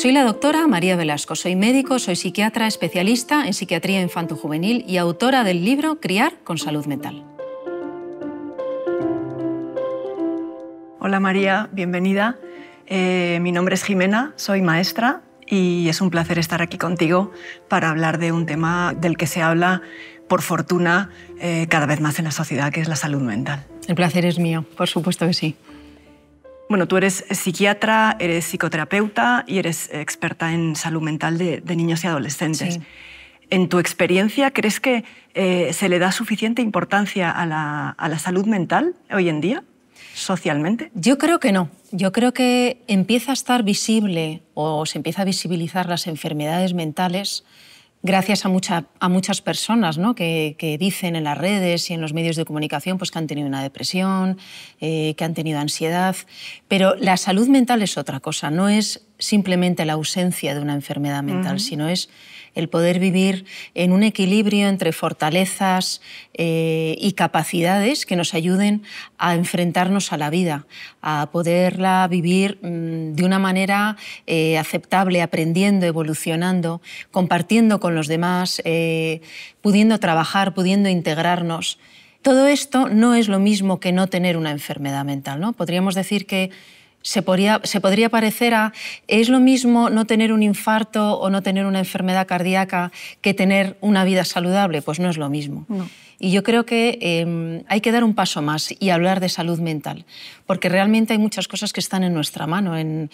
Soy la doctora María Velasco, soy médico, soy psiquiatra, especialista en psiquiatría infanto-juvenil y autora del libro Criar con Salud Mental. Hola María, bienvenida. Eh, mi nombre es Jimena, soy maestra y es un placer estar aquí contigo para hablar de un tema del que se habla, por fortuna, eh, cada vez más en la sociedad, que es la salud mental. El placer es mío, por supuesto que sí. Bueno, tú eres psiquiatra, eres psicoterapeuta y eres experta en salud mental de, niños y adolescentes. En tu experiencia, ¿crees que eh, se le da suficiente importancia a la, a la salud mental hoy en día, socialmente? Yo creo que no. Yo creo que empieza a estar visible o se empieza a visibilizar las enfermedades mentales gracias a, a muchas personas que, dicen en las redes y en los medios de comunicación pues, que han tenido una depresión, eh, que han tenido ansiedad. Pero la salud mental es otra cosa, no es simplemente la ausencia de una enfermedad mental, sino es el poder vivir en un equilibrio entre fortalezas eh, y capacidades que nos ayuden a enfrentarnos a la vida, a poderla vivir mm, de una manera eh, aceptable, aprendiendo, evolucionando, compartiendo con los demás, eh, pudiendo trabajar, pudiendo integrarnos. Todo esto no es lo mismo que no tener una enfermedad mental, ¿no? Podríamos decir que se podría, parecer a, ¿es lo mismo no tener un infarto o no tener una enfermedad cardíaca que tener una vida saludable? Pues no es lo mismo. Y yo creo que em, hay que dar un paso más y hablar de salud mental, porque realmente hay muchas cosas que están en nuestra mano, en,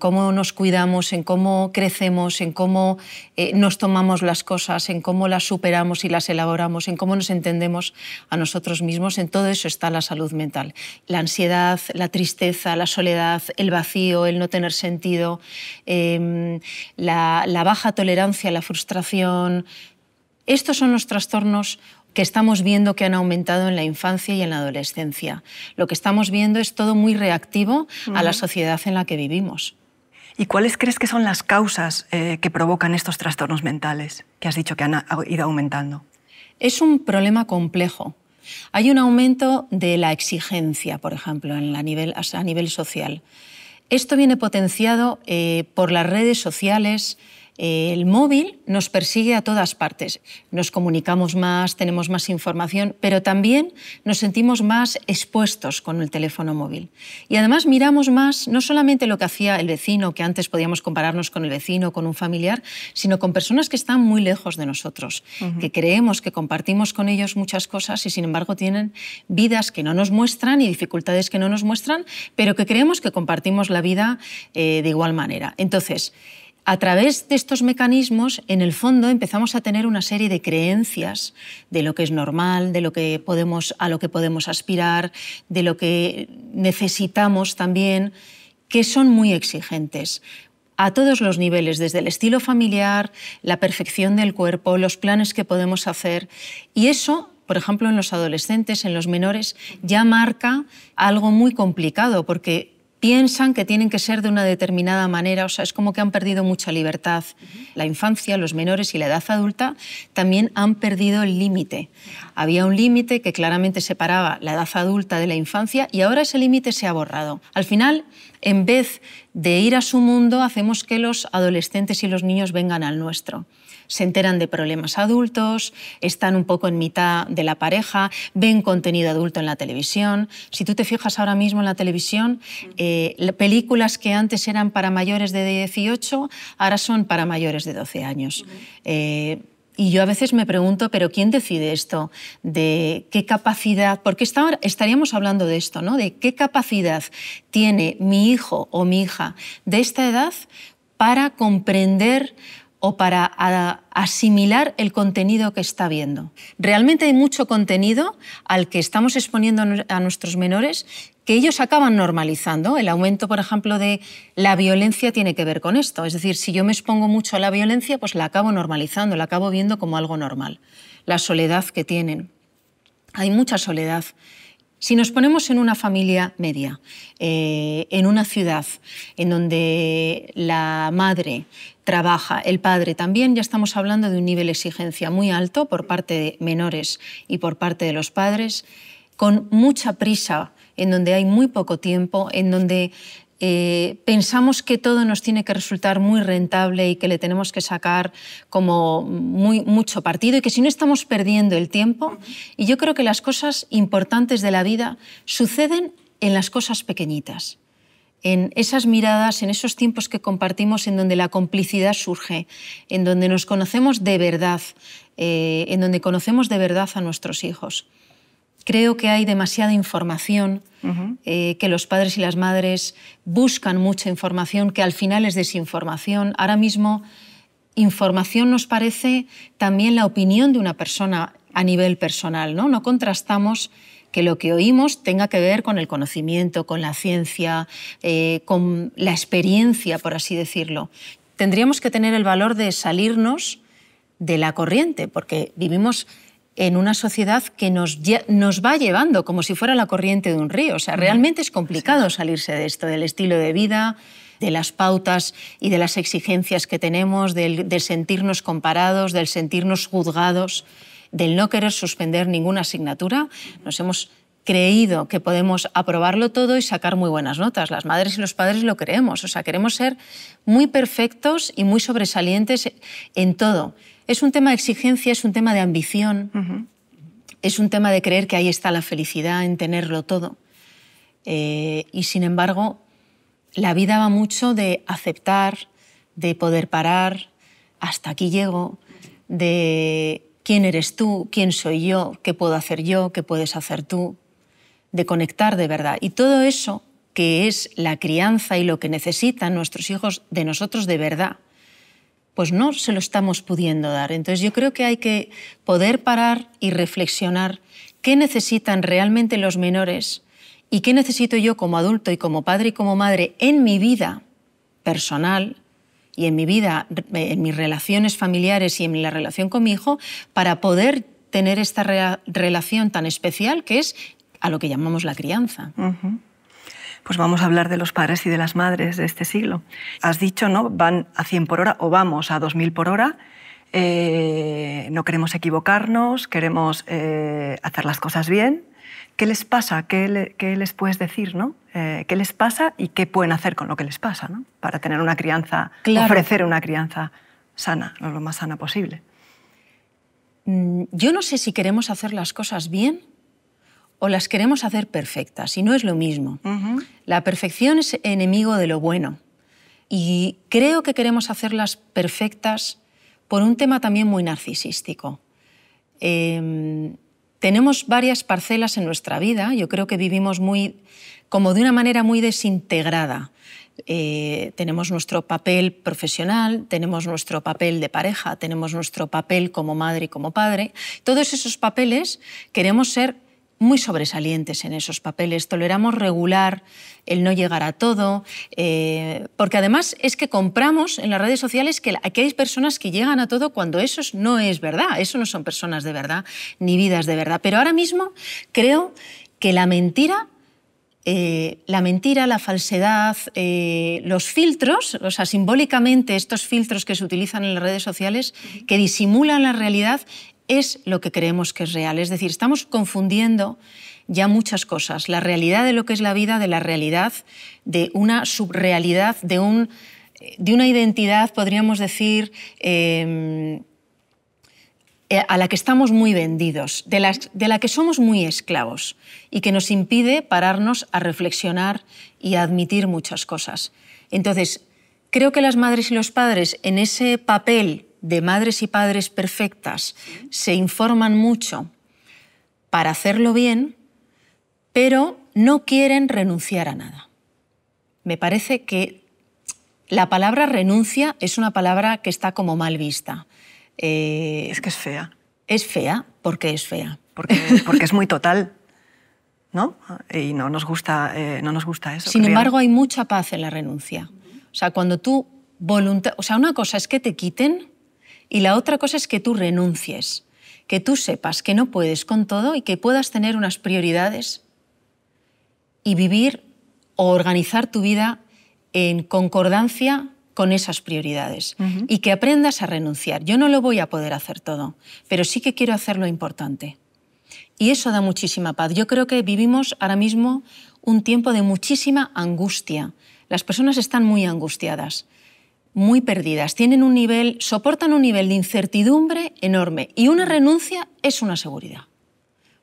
cómo nos cuidamos, en cómo crecemos, en cómo eh, nos tomamos las cosas, en cómo las superamos y las elaboramos, en cómo nos entendemos a nosotros mismos. En todo eso está la salud mental. La ansiedad, la tristeza, la soledad, el vacío, el no tener sentido, em, la, la baja tolerancia, la frustración. Estos son los trastornos que estamos viendo que han aumentado en la infancia y en la adolescencia. Lo que estamos viendo es todo muy reactivo a la sociedad en la que vivimos. ¿Y cuáles crees que son las causas eh, que provocan estos trastornos mentales que has dicho que han ido aumentando? Es un problema complejo. Hay un aumento de la exigencia, por ejemplo, en nivel, a nivel social. Esto viene potenciado eh, por las redes sociales, el móvil nos persigue a todas partes. Nos comunicamos más, tenemos más información, pero también nos sentimos más expuestos con el teléfono móvil. Y además miramos más no solamente lo que hacía el vecino, que antes podíamos compararnos con el vecino, con un familiar, sino con personas que están muy lejos de nosotros, que creemos que compartimos con ellos muchas cosas y sin embargo tienen vidas que no nos muestran y dificultades que no nos muestran, pero que creemos que compartimos la vida eh, de igual manera. Entonces, a través de estos mecanismos, en el fondo, empezamos a tener una serie de creencias de lo que es normal, de lo que podemos, a lo que podemos aspirar, de lo que necesitamos también, que son muy exigentes a todos los niveles, desde el estilo familiar, la perfección del cuerpo, los planes que podemos hacer. Y eso por ejemplo, en los adolescentes, en los menores, ya marca algo muy complicado, porque piensan que tienen que ser de una determinada manera, o sea, es como que han perdido mucha libertad. La infancia, los menores y la edad adulta también han perdido el límite. Había un límite que claramente separaba la edad adulta de la infancia y ahora ese límite se ha borrado. Al final, en vez de ir a su mundo, hacemos que los adolescentes y los niños vengan al nuestro se enteran de problemas adultos, están un poco en mitad de la pareja, ven contenido adulto en la televisión. Si tú te fijas ahora mismo en la televisión, eh, películas que antes eran para mayores de 18, ahora son para mayores de 12 años. Eh, y yo a veces me pregunto, pero ¿quién decide esto? ¿De qué capacidad? Porque estaríamos hablando de esto, ¿no? De qué capacidad tiene mi hijo o mi hija de esta edad para comprender o para asimilar el contenido que está viendo. Realmente hay mucho contenido al que estamos exponiendo a nuestros menores que ellos acaban normalizando. El aumento, por ejemplo, de la violencia tiene que ver con esto. Es decir, si yo me expongo mucho a la violencia, pues la acabo normalizando, la acabo viendo como algo normal. La soledad que tienen. Hay mucha soledad si nos ponemos en una familia media, eh, en una ciudad en donde la madre trabaja, el padre también, ya estamos hablando de un nivel de exigencia muy alto por parte de menores y por parte de los padres, con mucha prisa en donde hay muy poco tiempo, en donde eh, pensamos que todo nos tiene que resultar muy rentable y que le tenemos que sacar como muy, mucho partido y que si no estamos perdiendo el tiempo. Y yo creo que las cosas importantes de la vida suceden en las cosas pequeñitas en esas miradas, en esos tiempos que compartimos, en donde la complicidad surge, en donde nos conocemos de verdad, eh, en donde conocemos de verdad a nuestros hijos creo que hay demasiada información, eh, que los padres y las madres buscan mucha información, que al final es desinformación. Ahora mismo, información nos parece también la opinión de una persona a nivel personal, ¿no? No contrastamos que lo que oímos tenga que ver con el conocimiento, con la ciencia, eh, con la experiencia, por así decirlo. Tendríamos que tener el valor de salirnos de la corriente, porque vivimos en una sociedad que nos, va llevando como si fuera la corriente de un río. O sea, realmente es complicado salirse de esto, del estilo de vida, de las pautas y de las exigencias que tenemos, del, sentirnos comparados, del sentirnos juzgados, del no querer suspender ninguna asignatura. Nos hemos creído que podemos aprobarlo todo y sacar muy buenas notas. Las madres y los padres lo creemos. O sea, queremos ser muy perfectos y muy sobresalientes en todo. Es un tema de exigencia, es un tema de ambición, es un tema de creer que ahí está la felicidad, en tenerlo todo. Eh, y sin embargo, la vida va mucho de aceptar, de poder parar, hasta aquí llego, de quién eres tú, quién soy yo, qué puedo hacer yo, qué puedes hacer tú, de conectar de verdad. Y todo eso que es la crianza y lo que necesitan nuestros hijos de nosotros de verdad pues no se lo estamos pudiendo dar. Entonces yo creo que hay que poder parar y reflexionar qué necesitan realmente los menores y qué necesito yo como adulto y como padre y como madre en mi vida personal y en mi vida, en mis relaciones familiares y en la relación con mi hijo, para poder tener esta relación tan especial que es a lo que llamamos la crianza pues vamos a hablar de los padres y de las madres de este siglo. Has dicho, ¿no? Van a 100 por hora o vamos a 2000 por hora. Eh, no queremos equivocarnos, queremos eh, hacer las cosas bien. ¿Qué les pasa? ¿Qué, les puedes decir? ¿no? Eh, ¿Qué les pasa y qué pueden hacer con lo que les pasa para tener una crianza, ofrecer una crianza sana, lo más sana posible? Mm, yo no sé si queremos hacer las cosas bien o las queremos hacer perfectas, y no es lo mismo. La perfección es enemigo de lo bueno, y creo que queremos hacerlas perfectas por un tema también muy narcisístico. Em, tenemos varias parcelas en nuestra vida, yo creo que vivimos muy, como de una manera muy desintegrada. Eh, tenemos nuestro papel profesional, tenemos nuestro papel de pareja, tenemos nuestro papel como madre y como padre. Todos esos papeles queremos ser muy sobresalientes en esos papeles. Toleramos regular el no llegar a todo, eh, porque además es que compramos en las redes sociales que hay personas que llegan a todo cuando eso no es verdad, eso no son personas de verdad ni vidas de verdad. Pero ahora mismo creo que la mentira eh, la mentira, la falsedad, eh, los filtros, o sea, simbólicamente estos filtros que se utilizan en las redes sociales, que disimulan la realidad, es lo que creemos que es real. Es decir, estamos confundiendo ya muchas cosas. La realidad de lo que es la vida, de la realidad, de una subrealidad, de, un, de una identidad, podríamos decir, eh, a la que estamos muy vendidos, de la, de la que somos muy esclavos y que nos impide pararnos a reflexionar y a admitir muchas cosas. Entonces, creo que las madres y los padres en ese papel de madres y padres perfectas se informan mucho para hacerlo bien, pero no quieren renunciar a nada. Me parece que la palabra renuncia es una palabra que está como mal vista. Eh, es que es fea. Es fea, porque es fea? Porque, porque es muy total. ¿No? Y no nos gusta, eh, no nos gusta eso. Sin embargo, hay mucha paz en la renuncia. O sea, cuando tú voluntad, o sea, una cosa es que te quiten y la otra cosa es que tú renuncies, que tú sepas que no puedes con todo y que puedas tener unas prioridades y vivir o organizar tu vida en concordancia con esas prioridades y que aprendas a renunciar. Yo no lo voy a poder hacer todo, pero sí que quiero hacer lo importante. Y eso da muchísima paz. Yo creo que vivimos ahora mismo un tiempo de muchísima angustia. Las personas están muy angustiadas muy perdidas, tienen un nivel, soportan un nivel de incertidumbre enorme y una renuncia es una seguridad.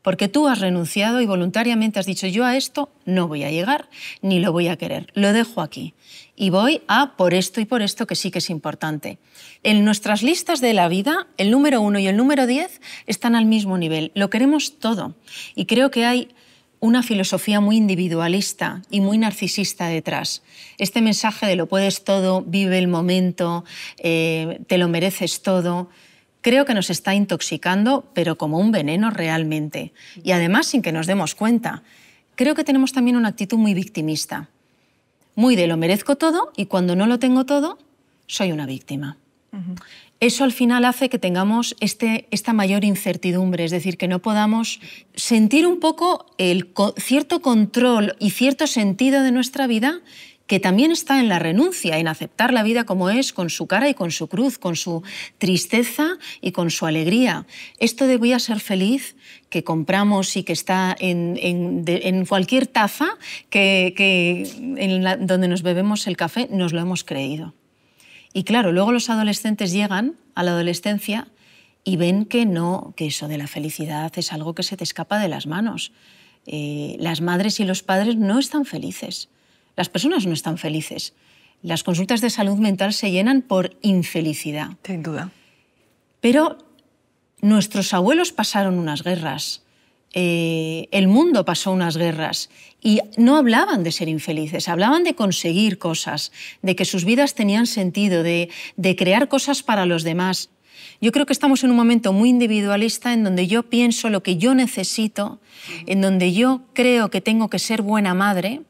Porque tú has renunciado y voluntariamente has dicho yo a esto no voy a llegar ni lo voy a querer, lo dejo aquí y voy a por esto y por esto que sí que es importante. En nuestras listas de la vida, el número uno y el número diez están al mismo nivel, lo queremos todo y creo que hay una filosofía muy individualista y muy narcisista detrás. Este mensaje de lo puedes todo, vive el momento, eh, te lo mereces todo, creo que nos está intoxicando, pero como un veneno realmente. Y además sin que nos demos cuenta. Creo que tenemos también una actitud muy victimista. Muy de lo merezco todo y cuando no lo tengo todo, soy una víctima eso al final hace que tengamos este, esta mayor incertidumbre, es decir, que no podamos sentir un poco el cierto control y cierto sentido de nuestra vida que también está en la renuncia, en aceptar la vida como es, con su cara y con su cruz, con su tristeza y con su alegría. Esto de voy a ser feliz que compramos y que está en, cualquier taza que, en donde nos bebemos el café, nos lo hemos creído. Y claro, luego los adolescentes llegan a la adolescencia y ven que no, que eso de la felicidad es algo que se te escapa de las manos. Eh, las madres y los padres no están felices. Las personas no están felices. Las consultas de salud mental se llenan por infelicidad. Sin duda. Pero nuestros abuelos pasaron unas guerras. Eh, el mundo pasó unas guerras y no hablaban de ser infelices, hablaban de conseguir cosas, de que sus vidas tenían sentido, de crear cosas para los demás. Yo creo que estamos en un momento muy individualista en donde yo pienso lo que yo necesito, en donde yo creo que tengo que ser buena madre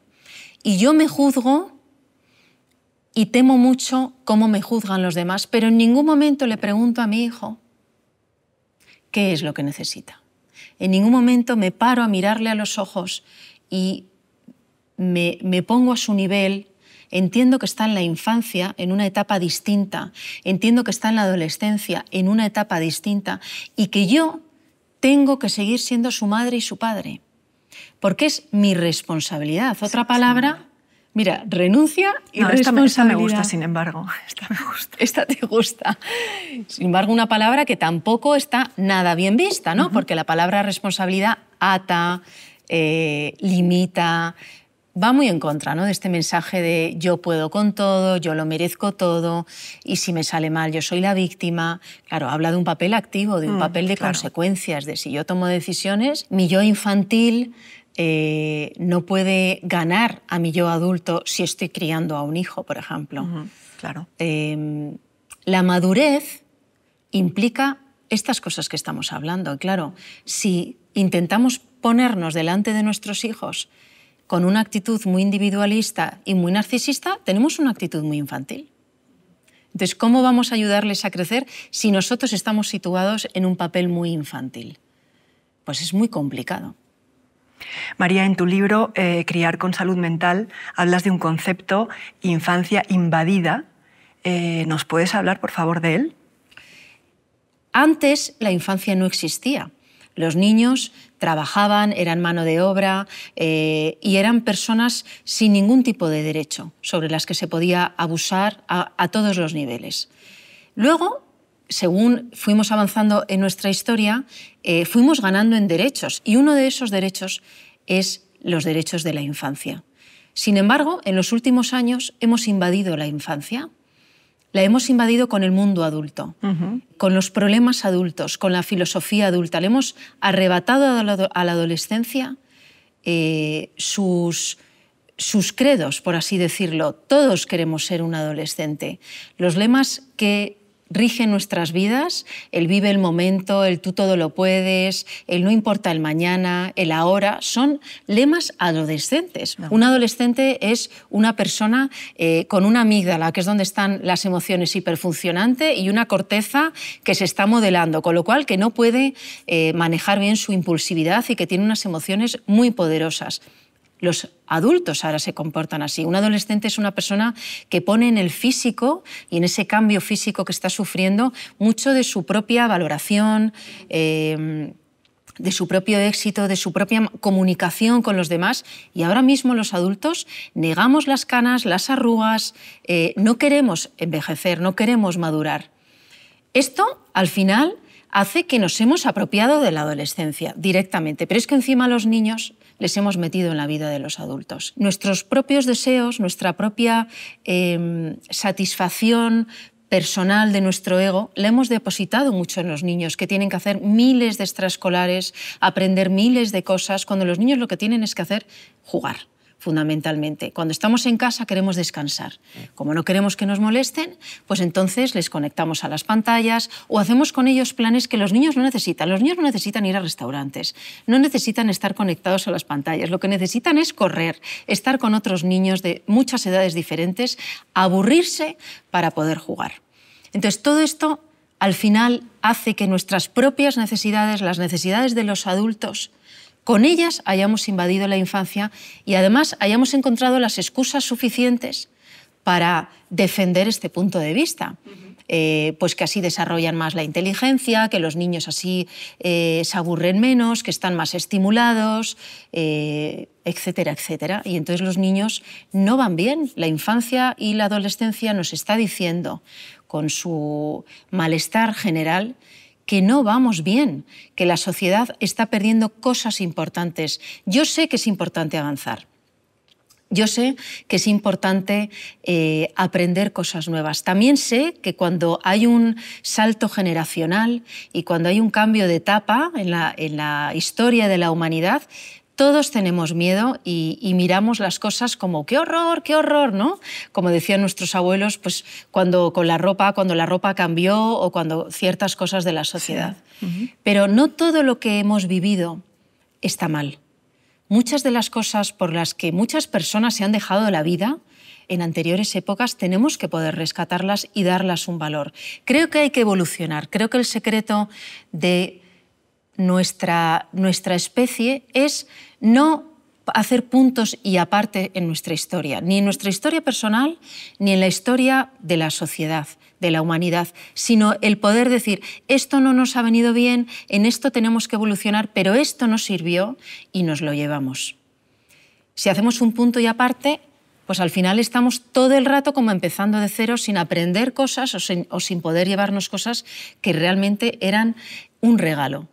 y yo me juzgo y temo mucho cómo me juzgan los demás, pero en ningún momento le pregunto a mi hijo qué es lo que necesita en ningún momento me paro a mirarle a los ojos y me, pongo a su nivel, Entiendo que está en la infancia, en una etapa distinta. Entiendo que está en la adolescencia, en una etapa distinta. Y que yo tengo que seguir siendo su madre y su padre. Porque es mi responsabilidad. Otra palabra Mira, renuncia y responsabilidad. Esta me gusta, sin embargo. Esta me gusta. Esta te gusta. Sin embargo, una palabra que tampoco está nada bien vista, ¿no? Porque la palabra responsabilidad ata, eh, limita, va muy en contra ¿no? de este mensaje de yo puedo con todo, yo lo merezco todo y si me sale mal yo soy la víctima. Claro, habla de un papel activo, de un mm, papel de consecuencias, de si yo tomo decisiones, mi yo infantil eh, no puede ganar a mi yo adulto si estoy criando a un hijo, por ejemplo. claro. Em, la madurez implica estas cosas que estamos hablando. Claro, si intentamos ponernos delante de nuestros hijos con una actitud muy individualista y muy narcisista, tenemos una actitud muy infantil. Entonces, ¿cómo vamos a ayudarles a crecer si nosotros estamos situados en un papel muy infantil? Pues es muy complicado. María, en tu libro eh, Criar con Salud Mental hablas de un concepto, infancia invadida. Eh, ¿Nos puedes hablar, por favor, de él? Antes la infancia no existía. Los niños trabajaban, eran mano de obra eh, y eran personas sin ningún tipo de derecho sobre las que se podía abusar a, a todos los niveles. Luego según fuimos avanzando en nuestra historia, eh, fuimos ganando en derechos y uno de esos derechos es los derechos de la infancia. Sin embargo, en los últimos años hemos invadido la infancia. La hemos invadido con el mundo adulto, con los problemas adultos, con la filosofía adulta. Le hemos arrebatado a la adolescencia eh, sus, sus credos, por así decirlo. Todos queremos ser un adolescente. Los lemas que rige nuestras vidas, el vive el momento, el tú todo lo puedes, el no importa el mañana, el ahora, son lemas adolescentes. Un adolescente es una persona eh, con una amígdala, que es donde están las emociones hiperfuncionante, y una corteza que se está modelando, con lo cual que no puede eh, manejar bien su impulsividad y que tiene unas emociones muy poderosas los adultos ahora se comportan así. Un adolescente es una persona que pone en el físico y en ese cambio físico que está sufriendo mucho de su propia valoración. Eh, de su propio éxito, de su propia comunicación con los demás. Y ahora mismo los adultos negamos las canas, las arrugas, eh, no queremos envejecer, no queremos madurar. Esto, al final, hace que nos hemos apropiado de la adolescencia directamente. Pero es que encima los niños les hemos metido en la vida de los adultos. Nuestros propios deseos, nuestra propia em, satisfacción personal de nuestro ego, la hemos depositado mucho en los niños, que tienen que hacer miles de extraescolares, aprender miles de cosas, cuando los niños lo que tienen es que hacer jugar fundamentalmente. Cuando estamos en casa queremos descansar. Como no queremos que nos molesten, pues entonces les conectamos a las pantallas o hacemos con ellos planes que los niños no necesitan. Los niños no necesitan ir a restaurantes, no necesitan estar conectados a las pantallas. Lo que necesitan es correr, estar con otros niños de muchas edades diferentes, aburrirse para poder jugar. Entonces todo esto al final hace que nuestras propias necesidades, las necesidades de los adultos, con ellas hayamos invadido la infancia y además hayamos encontrado las excusas suficientes para defender este punto de vista. Eh, pues que así desarrollan más la inteligencia, que los niños así eh, se aburren menos, que están más estimulados, eh, etcétera, etcétera. Y entonces los niños no van bien. La infancia y la adolescencia nos está diciendo, con su malestar general, que no vamos bien, que la sociedad está perdiendo cosas importantes. Yo sé que es importante avanzar. Yo sé que es importante eh, aprender cosas nuevas. También sé que cuando hay un salto generacional y cuando hay un cambio de etapa en la historia de la humanidad, todos tenemos miedo y, miramos las cosas como qué horror, qué horror, ¿no? Como decían nuestros abuelos, pues cuando con la ropa, cuando la ropa cambió o cuando ciertas cosas de la sociedad. Pero no todo lo que hemos vivido está mal. Muchas de las cosas por las que muchas personas se han dejado la vida en anteriores épocas tenemos que poder rescatarlas y darlas un valor. Creo que hay que evolucionar. Creo que el secreto de nuestra, nuestra especie es no hacer puntos y aparte en nuestra historia, ni en nuestra historia personal, ni en la historia de la sociedad, de la humanidad, sino el poder decir, esto no nos ha venido bien, en esto tenemos que evolucionar, pero esto nos sirvió y nos lo llevamos. Si hacemos un punto y aparte, pues al final estamos todo el rato como empezando de cero, sin aprender cosas o sin, o sin poder llevarnos cosas que realmente eran un regalo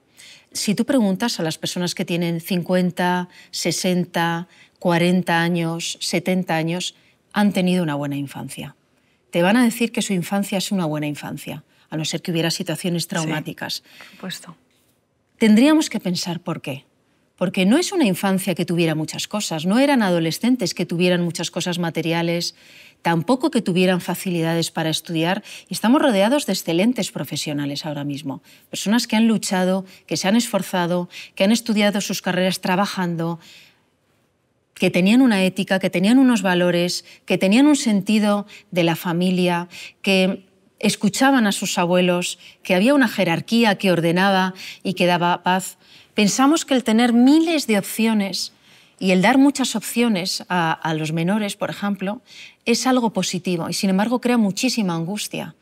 si tú preguntas a las personas que tienen 50, 60, 40 años, 70 años, han tenido una buena infancia. Te van a decir que su infancia es una buena infancia, a no ser que hubiera situaciones traumáticas. supuesto. Tendríamos que pensar por qué. Porque no es una infancia que tuviera muchas cosas, no eran adolescentes que tuvieran muchas cosas materiales, tampoco que tuvieran facilidades para estudiar y estamos rodeados de excelentes profesionales ahora mismo, personas que han luchado, que se han esforzado, que han estudiado sus carreras trabajando, que tenían una ética, que tenían unos valores, que tenían un sentido de la familia, que escuchaban a sus abuelos, que había una jerarquía que ordenaba y que daba paz. Pensamos que el tener miles de opciones y el dar muchas opciones a, los menores, por ejemplo, es algo positivo y sin embargo crea muchísima angustia.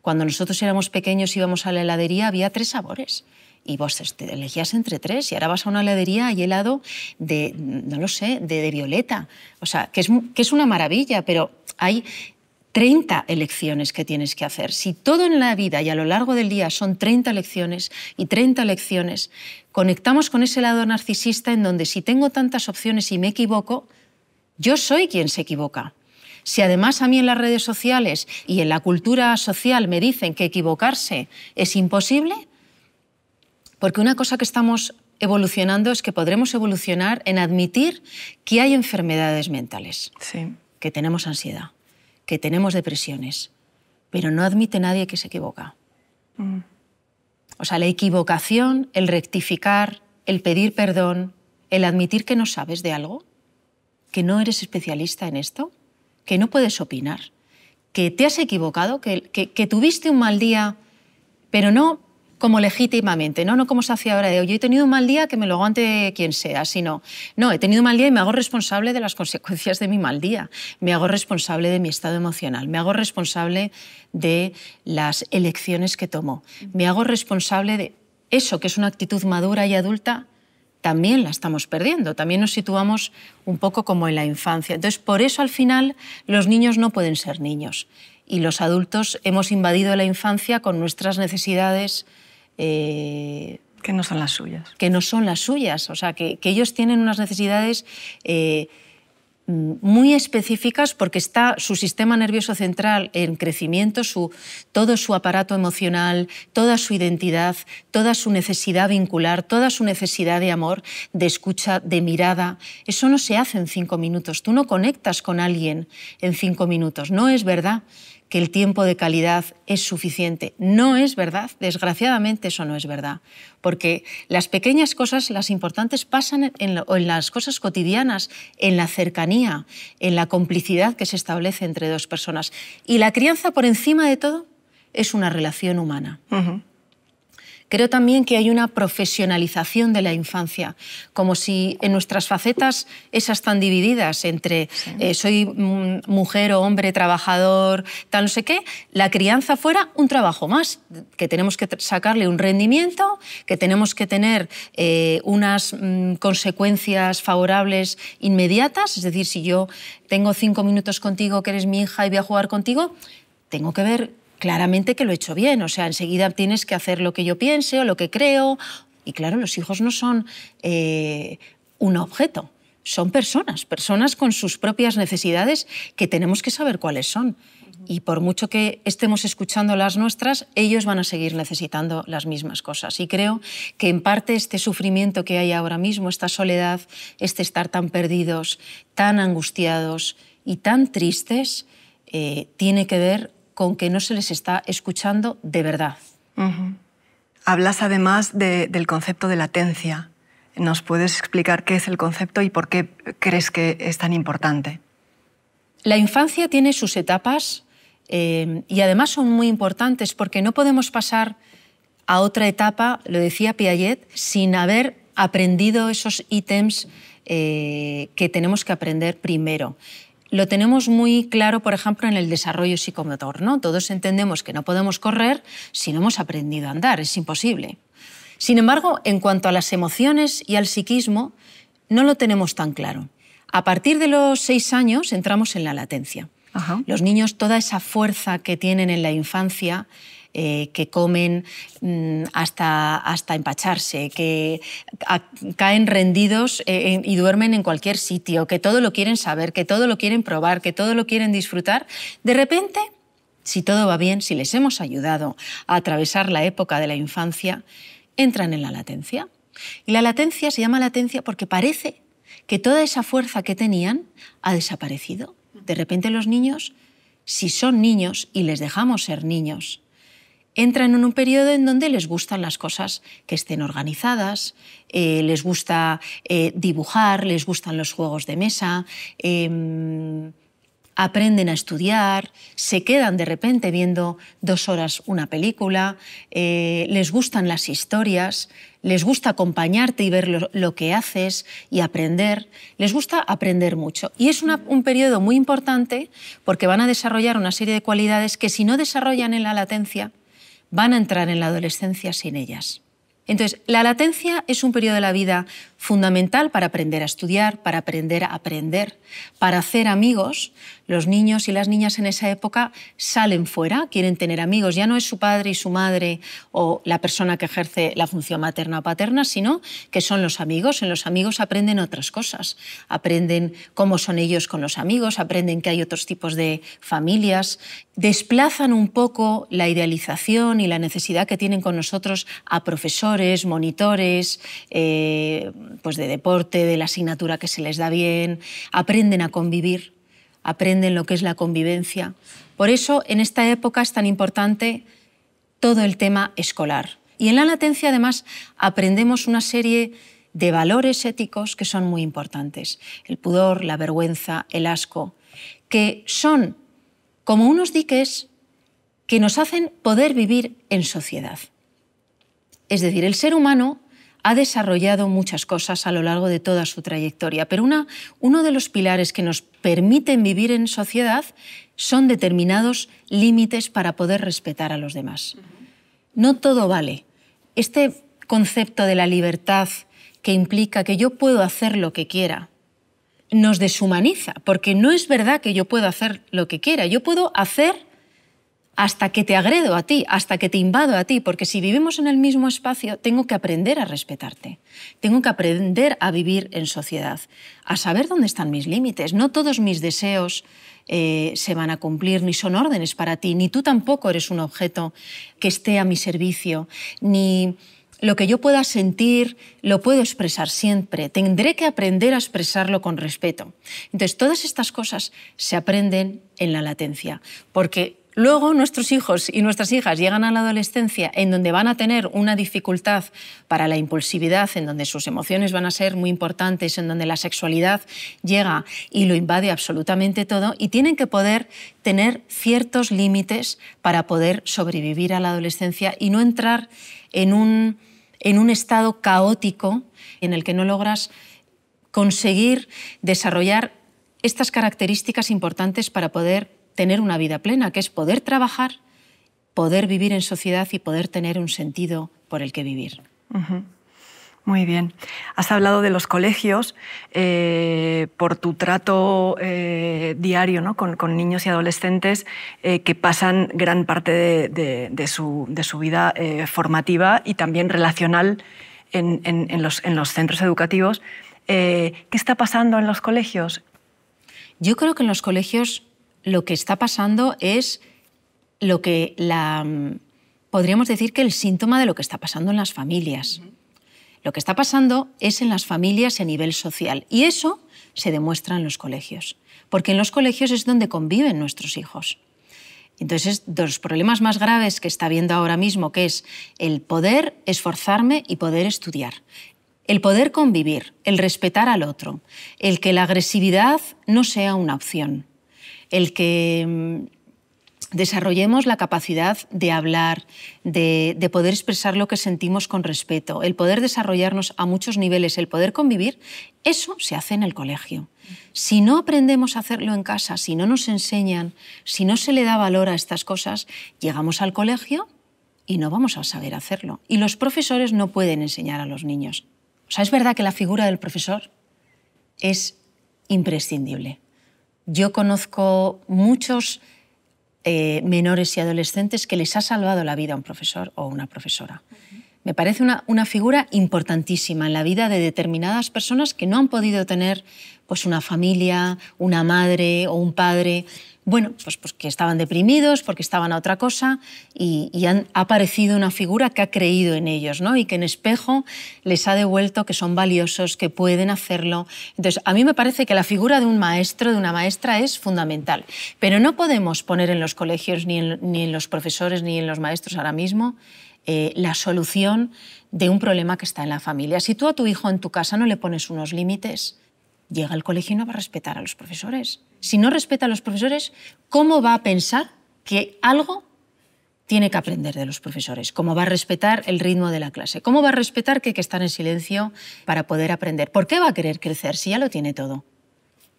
Cuando nosotros éramos pequeños íbamos a la heladería había tres sabores y vos te elegías entre tres y ahora vas a una heladería y helado de, no lo sé, de, de violeta. O sea, que es, que es una maravilla, pero hay 30 elecciones que tienes que hacer. Si todo en la vida y a lo largo del día son 30 elecciones y 30 elecciones, conectamos con ese lado narcisista en donde si tengo tantas opciones y me equivoco, yo soy quien se equivoca. Si además a mí en las redes sociales y en la cultura social me dicen que equivocarse es imposible, porque una cosa que estamos evolucionando es que podremos evolucionar en admitir que hay enfermedades mentales, que tenemos ansiedad, que tenemos depresiones, pero no admite nadie que se equivoca. Mm. O sea, la equivocación, el rectificar, el pedir perdón, el admitir que no sabes de algo, que no eres especialista en esto, que no puedes opinar, que te has equivocado, que tuviste un mal día, pero no como legítimamente, ¿no? No como se hacía ahora de, oye, he tenido un mal día, que me lo aguante quien sea, sino, no, he tenido un mal día y me hago responsable de las consecuencias de mi mal día, me hago responsable de mi estado emocional, me hago responsable de las elecciones que tomo, me hago responsable de eso, que es una actitud madura y adulta, también la estamos perdiendo, también nos situamos un poco como en la infancia. Entonces, por eso al final los niños no pueden ser niños y los adultos hemos invadido la infancia con nuestras necesidades, eh, que no son las suyas. Que no son las suyas. O sea, que, ellos tienen unas necesidades eh, muy específicas porque está su sistema nervioso central en crecimiento, su, todo su aparato emocional, toda su identidad, toda su necesidad vincular, toda su necesidad de amor, de escucha, de mirada. Eso no se hace en cinco minutos. Tú no conectas con alguien en cinco minutos. No es verdad que el tiempo de calidad es suficiente. No es verdad, desgraciadamente eso no es verdad, porque las pequeñas cosas, las importantes, pasan en, las cosas cotidianas, en la cercanía, en la complicidad que se establece entre dos personas. Y la crianza, por encima de todo, es una relación humana. Creo también que hay una profesionalización de la infancia, como si en nuestras facetas esas tan divididas entre eh, soy mm, mujer o hombre, trabajador, tal no sé qué, la crianza fuera un trabajo más, que tenemos que sacarle un rendimiento, que tenemos que tener eh, unas mm, consecuencias favorables inmediatas, es decir, si yo tengo cinco minutos contigo, que eres mi hija y voy a jugar contigo, tengo que ver claramente que lo he hecho bien, o sea, enseguida tienes que hacer lo que yo piense o lo que creo. Y claro, los hijos no son eh, un objeto, son personas, personas con sus propias necesidades que tenemos que saber cuáles son. Y por mucho que estemos escuchando las nuestras, ellos van a seguir necesitando las mismas cosas. Y creo que en parte este sufrimiento que hay ahora mismo, esta soledad, este estar tan perdidos, tan angustiados y tan tristes, eh, tiene que ver con que no se les está escuchando de verdad. Hablas además del concepto de latencia. ¿Nos puedes explicar qué es el concepto y por qué crees que es tan importante? La infancia tiene sus etapas eh, y además son muy importantes porque no podemos pasar a otra etapa, lo decía Piaget, sin haber aprendido esos ítems eh, que tenemos que aprender primero. Lo tenemos muy claro, por ejemplo, en el desarrollo psicomotor. ¿no? Todos entendemos que no podemos correr si no hemos aprendido a andar, es imposible. Sin embargo, en cuanto a las emociones y al psiquismo, no lo tenemos tan claro. A partir de los seis años entramos en la latencia. Los niños, toda esa fuerza que tienen en la infancia, eh, que comen mm, hasta, hasta empacharse, que caen rendidos eh, y duermen en cualquier sitio, que todo lo quieren saber, que todo lo quieren probar, que todo lo quieren disfrutar, de repente, si todo va bien, si les hemos ayudado a atravesar la época de la infancia, entran en la latencia. Y la latencia se llama latencia porque parece que toda esa fuerza que tenían ha desaparecido. De repente los niños, si son niños y les dejamos ser niños, entran en un periodo en donde les gustan las cosas que estén organizadas, eh, les gusta eh, dibujar, les gustan los juegos de mesa, em, aprenden a estudiar, se quedan de repente viendo dos horas una película, eh, les gustan las historias, les gusta acompañarte y ver lo, que haces y aprender, les gusta aprender mucho. Y es un periodo muy importante porque van a desarrollar una serie de cualidades que si no desarrollan en la latencia, van a entrar en la adolescencia sin ellas. Entonces, la latencia es un periodo de la vida fundamental para aprender a estudiar, para aprender a aprender, para hacer amigos, los niños y las niñas en esa época salen fuera, quieren tener amigos. Ya no es su padre y su madre o la persona que ejerce la función materna o paterna, sino que son los amigos. En los amigos aprenden otras cosas. Aprenden cómo son ellos con los amigos, aprenden que hay otros tipos de familias. Desplazan un poco la idealización y la necesidad que tienen con nosotros a profesores, monitores, eh, pues de deporte, de la asignatura que se les da bien. Aprenden a convivir aprenden lo que es la convivencia. Por eso, en esta época es tan importante todo el tema escolar. Y en la latencia, además, aprendemos una serie de valores éticos que son muy importantes. El pudor, la vergüenza, el asco, que son como unos diques que nos hacen poder vivir en sociedad. Es decir, el ser humano ha desarrollado muchas cosas a lo largo de toda su trayectoria, pero una, uno de los pilares que nos permiten vivir en sociedad son determinados límites para poder respetar a los demás. No todo vale. Este concepto de la libertad que implica que yo puedo hacer lo que quiera, nos deshumaniza, porque no es verdad que yo puedo hacer lo que quiera, yo puedo hacer hasta que te agredo a ti, hasta que te invado a ti, porque si vivimos en el mismo espacio, tengo que aprender a respetarte, tengo que aprender a vivir en sociedad, a saber dónde están mis límites. No todos mis deseos eh, se van a cumplir, ni son órdenes para ti, ni tú tampoco eres un objeto que esté a mi servicio, ni lo que yo pueda sentir lo puedo expresar siempre, tendré que aprender a expresarlo con respeto. Entonces, todas estas cosas se aprenden en la latencia, porque Luego nuestros hijos y nuestras hijas llegan a la adolescencia en donde van a tener una dificultad para la impulsividad, en donde sus emociones van a ser muy importantes, en donde la sexualidad llega y lo invade absolutamente todo y tienen que poder tener ciertos límites para poder sobrevivir a la adolescencia y no entrar en un, en un estado caótico en el que no logras conseguir desarrollar estas características importantes para poder tener una vida plena, que es poder trabajar, poder vivir en sociedad y poder tener un sentido por el que vivir. Muy bien. Has hablado de los colegios eh, por tu trato eh, diario con, niños y adolescentes eh, que pasan gran parte de, su, vida formativa y también relacional en, los, en los, centros educativos. ¿Qué está pasando en los colegios? Yo creo que en los colegios lo que está pasando es lo que la, mm, podríamos decir que el síntoma de lo que está pasando en las familias. Lo que está pasando es en las familias a nivel social y eso se demuestra en los colegios, porque en los colegios es donde conviven nuestros hijos. Entonces, los problemas más graves que está viendo ahora mismo, que es el poder esforzarme y poder estudiar, el poder convivir, el respetar al otro, el que la agresividad no sea una opción el que mm, desarrollemos la capacidad de hablar, de, poder expresar lo que sentimos con respeto, el poder desarrollarnos a muchos niveles, el poder convivir, eso se hace en el colegio. Si no aprendemos a hacerlo en casa, si no nos enseñan, si no se le da valor a estas cosas, llegamos al colegio y no vamos a saber hacerlo. Y los profesores no pueden enseñar a los niños. O sea, es verdad que la figura del profesor es imprescindible yo conozco muchos eh, menores y adolescentes que les ha salvado la vida a un profesor o una profesora. Me parece una, figura importantísima en la vida de determinadas personas que no han podido tener pues, una familia, una madre o un padre bueno, pues que estaban deprimidos, porque estaban a otra cosa y, han, ha aparecido una figura que ha creído en ellos ¿no? y que en espejo les ha devuelto que son valiosos, que pueden hacerlo. Entonces, a mí me parece que la figura de un maestro, de una maestra, es fundamental. Pero no podemos poner en los colegios, ni en, los profesores, ni en los maestros ahora mismo, eh, la solución de un problema que está en la familia. Si tú a tu hijo en tu casa no le pones unos límites, llega al colegio y no va a respetar a los profesores. Si no respeta a los profesores, ¿cómo va a pensar que algo tiene que aprender de los profesores, cómo va a respetar el ritmo de la clase, cómo va a respetar que hay que estar en silencio para poder aprender. ¿Por qué va a querer crecer si ya lo tiene todo?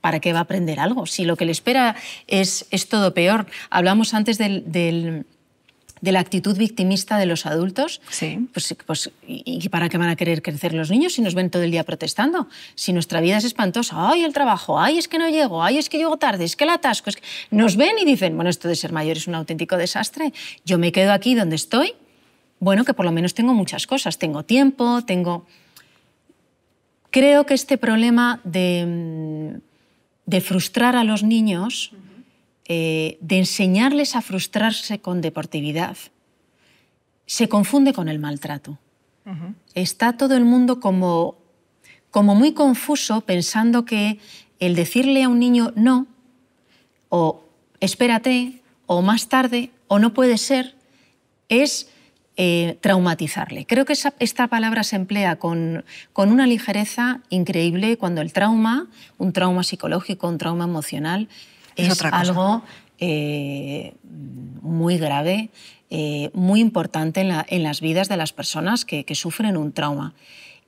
¿Para qué va a aprender algo? Si lo que le espera es, es todo peor. Hablamos antes del, de la actitud victimista de los adultos. Sí. Pues, pues ¿Y para qué van a querer crecer los niños si nos ven todo el día protestando? Si nuestra vida es espantosa, ay, el trabajo, ay, es que no llego, ay, es que llego tarde, es que la atasco, es que... nos ven y dicen, bueno, esto de ser mayor es un auténtico desastre, yo me quedo aquí donde estoy, bueno, que por lo menos tengo muchas cosas, tengo tiempo, tengo... Creo que este problema de, de frustrar a los niños eh, de enseñarles a frustrarse con deportividad se confunde con el maltrato. Está todo el mundo como, como muy confuso pensando que el decirle a un niño no, o espérate, o más tarde, o no puede ser, es eh, traumatizarle. Creo que esta palabra se emplea con, con, una ligereza increíble cuando el trauma, un trauma psicológico, un trauma emocional, es, algo eh, muy grave, eh, muy importante en, las vidas de las personas que, sufren un trauma.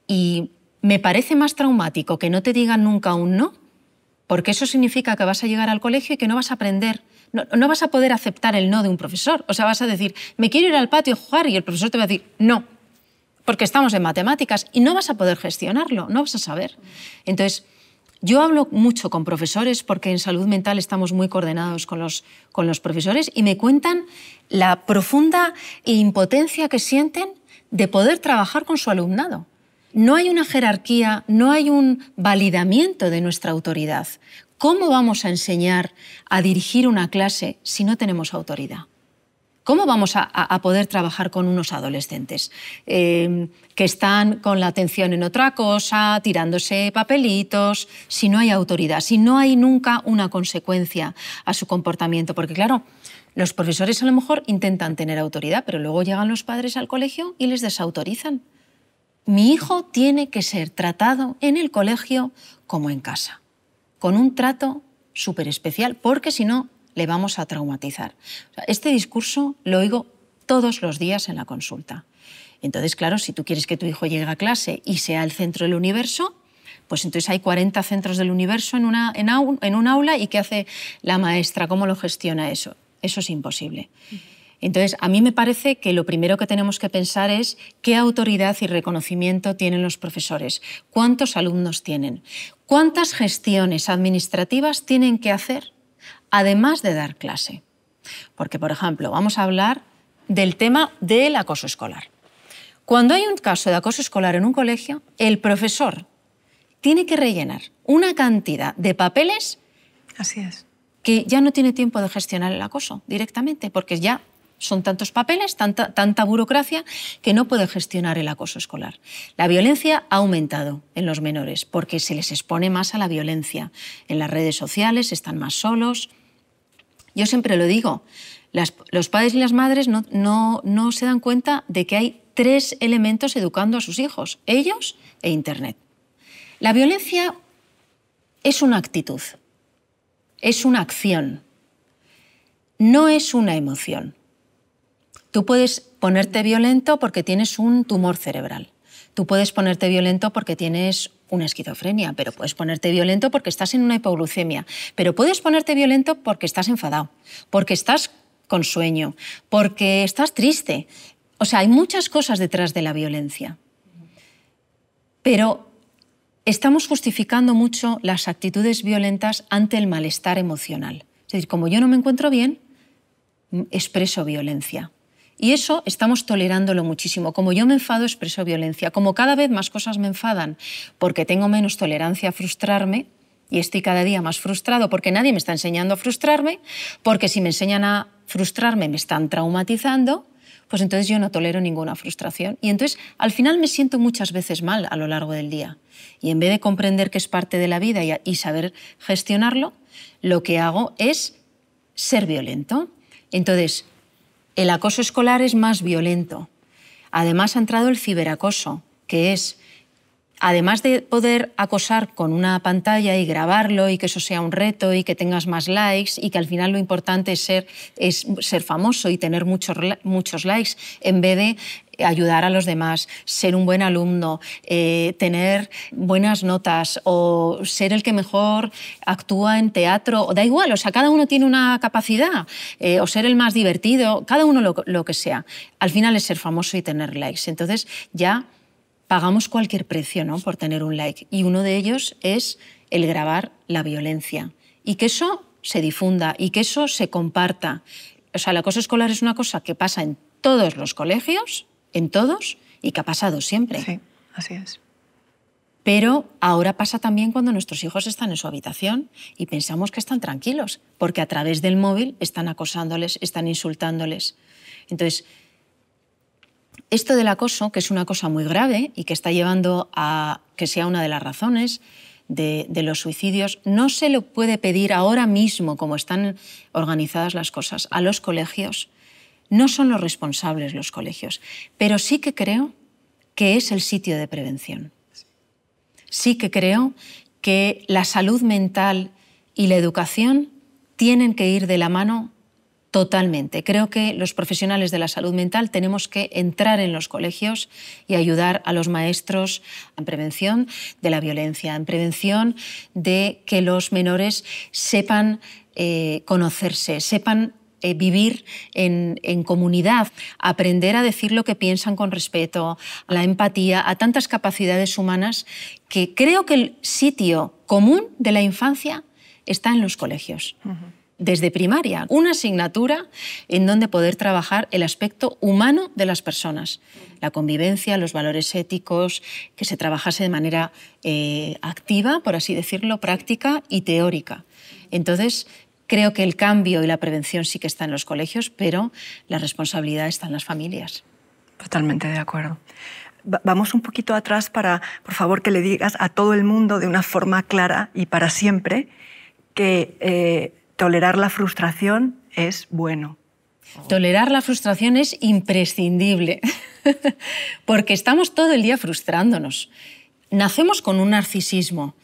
Y me parece más traumático que no te digan nunca un no, porque eso significa que vas a llegar al colegio y que no vas a aprender. No, no vas a poder aceptar el no de un profesor. O sea, vas a decir, me quiero ir al patio a jugar y el profesor te va a decir, no, porque estamos en matemáticas y no vas a poder gestionarlo, no vas a saber. Entonces, yo hablo mucho con profesores porque en salud mental estamos muy coordinados con los, con los profesores y me cuentan la profunda impotencia que sienten de poder trabajar con su alumnado. No hay una jerarquía, no hay un validamiento de nuestra autoridad. ¿Cómo vamos a enseñar a dirigir una clase si no tenemos autoridad? ¿Cómo vamos a, poder trabajar con unos adolescentes eh, que están con la atención en otra cosa, tirándose papelitos, si no hay autoridad, si no hay nunca una consecuencia a su comportamiento? Porque claro, los profesores a lo mejor intentan tener autoridad, pero luego llegan los padres al colegio y les desautorizan. Mi hijo tiene que ser tratado en el colegio como en casa, con un trato súper especial, porque si no, le vamos a traumatizar. Este discurso lo oigo todos los días en la consulta. Entonces, claro, si tú quieres que tu hijo llegue a clase y sea el centro del universo, pues entonces hay 40 centros del universo en, una, en, un aula y ¿qué hace la maestra? ¿Cómo lo gestiona eso? Eso es imposible. Entonces, a mí me parece que lo primero que tenemos que pensar es qué autoridad y reconocimiento tienen los profesores, cuántos alumnos tienen, cuántas gestiones administrativas tienen que hacer además de dar clase. Porque, por ejemplo, vamos a hablar del tema del acoso escolar. Cuando hay un caso de acoso escolar en un colegio, el profesor tiene que rellenar una cantidad de papeles que ya no tiene tiempo de gestionar el acoso directamente, porque ya son tantos papeles, tanta, burocracia, que no puede gestionar el acoso escolar. La violencia ha aumentado en los menores porque se les expone más a la violencia. En las redes sociales están más solos. Yo siempre lo digo, los padres y las madres no se dan cuenta de que hay tres elementos educando a sus hijos, ellos e Internet. La violencia es una actitud, es una acción, no es una emoción. Tú puedes ponerte violento porque tienes un tumor cerebral. Tú puedes ponerte violento porque tienes una esquizofrenia, pero puedes ponerte violento porque estás en una hipoglucemia, pero puedes ponerte violento porque estás enfadado, porque estás con sueño, porque estás triste. O sea, hay muchas cosas detrás de la violencia. Pero estamos justificando mucho las actitudes violentas ante el malestar emocional. Es decir, como yo no me encuentro bien, expreso violencia. Y eso estamos tolerándolo muchísimo. Como yo me enfado, expreso violencia. Como cada vez más cosas me enfadan porque tengo menos tolerancia a frustrarme y estoy cada día más frustrado porque nadie me está enseñando a frustrarme, porque si me enseñan a frustrarme me están traumatizando, pues entonces yo no tolero ninguna frustración. Y entonces al final me siento muchas veces mal a lo largo del día. Y en vez de comprender que es parte de la vida y, saber gestionarlo, lo que hago es ser violento. Entonces, el acoso escolar es más violento. Además ha entrado el ciberacoso, que es, además de poder acosar con una pantalla y grabarlo y que eso sea un reto y que tengas más likes y que al final lo importante es ser, famoso y tener muchos, muchos likes en vez de ayudar a los demás, ser un buen alumno, eh, tener buenas notas o ser el que mejor actúa en teatro, o da igual, o sea, cada uno tiene una capacidad, eh, o ser el más divertido, cada uno lo, que sea. Al final es ser famoso y tener likes. Entonces ya pagamos cualquier precio por tener un like y uno de ellos es el grabar la violencia y que eso se difunda y que eso se comparta. O sea, la cosa escolar es una cosa que pasa en todos los colegios, en todos y que ha pasado siempre. Sí, así es. Pero ahora pasa también cuando nuestros hijos están en su habitación y pensamos que están tranquilos, porque a través del móvil están acosándoles, están insultándoles. Entonces, esto del acoso, que es una cosa muy grave y que está llevando a que sea una de las razones de, los suicidios, no se lo puede pedir ahora mismo, como están organizadas las cosas, a los colegios no son los responsables los colegios, pero sí que creo que es el sitio de prevención. Sí que creo que la salud mental y la educación tienen que ir de la mano totalmente. Creo que los profesionales de la salud mental tenemos que entrar en los colegios y ayudar a los maestros en prevención de la violencia, en prevención de que los menores sepan eh, conocerse, sepan eh, vivir en, comunidad, aprender a decir lo que piensan con respeto, a la empatía, a tantas capacidades humanas que creo que el sitio común de la infancia está en los colegios. desde primaria, una asignatura en donde poder trabajar el aspecto humano de las personas, la convivencia, los valores éticos, que se trabajase de manera eh, activa, por así decirlo, práctica y teórica. Entonces, Creo que el cambio y la prevención sí que está en los colegios, pero la responsabilidad está en las familias. Totalmente de acuerdo vamos un poquito atrás para, por favor, que le digas a todo el mundo de una forma clara y para siempre que eh, tolerar la frustración es bueno. Tolerar la frustración es imprescindible, porque estamos todo el día frustrándonos. Nacemos con un narcisismo,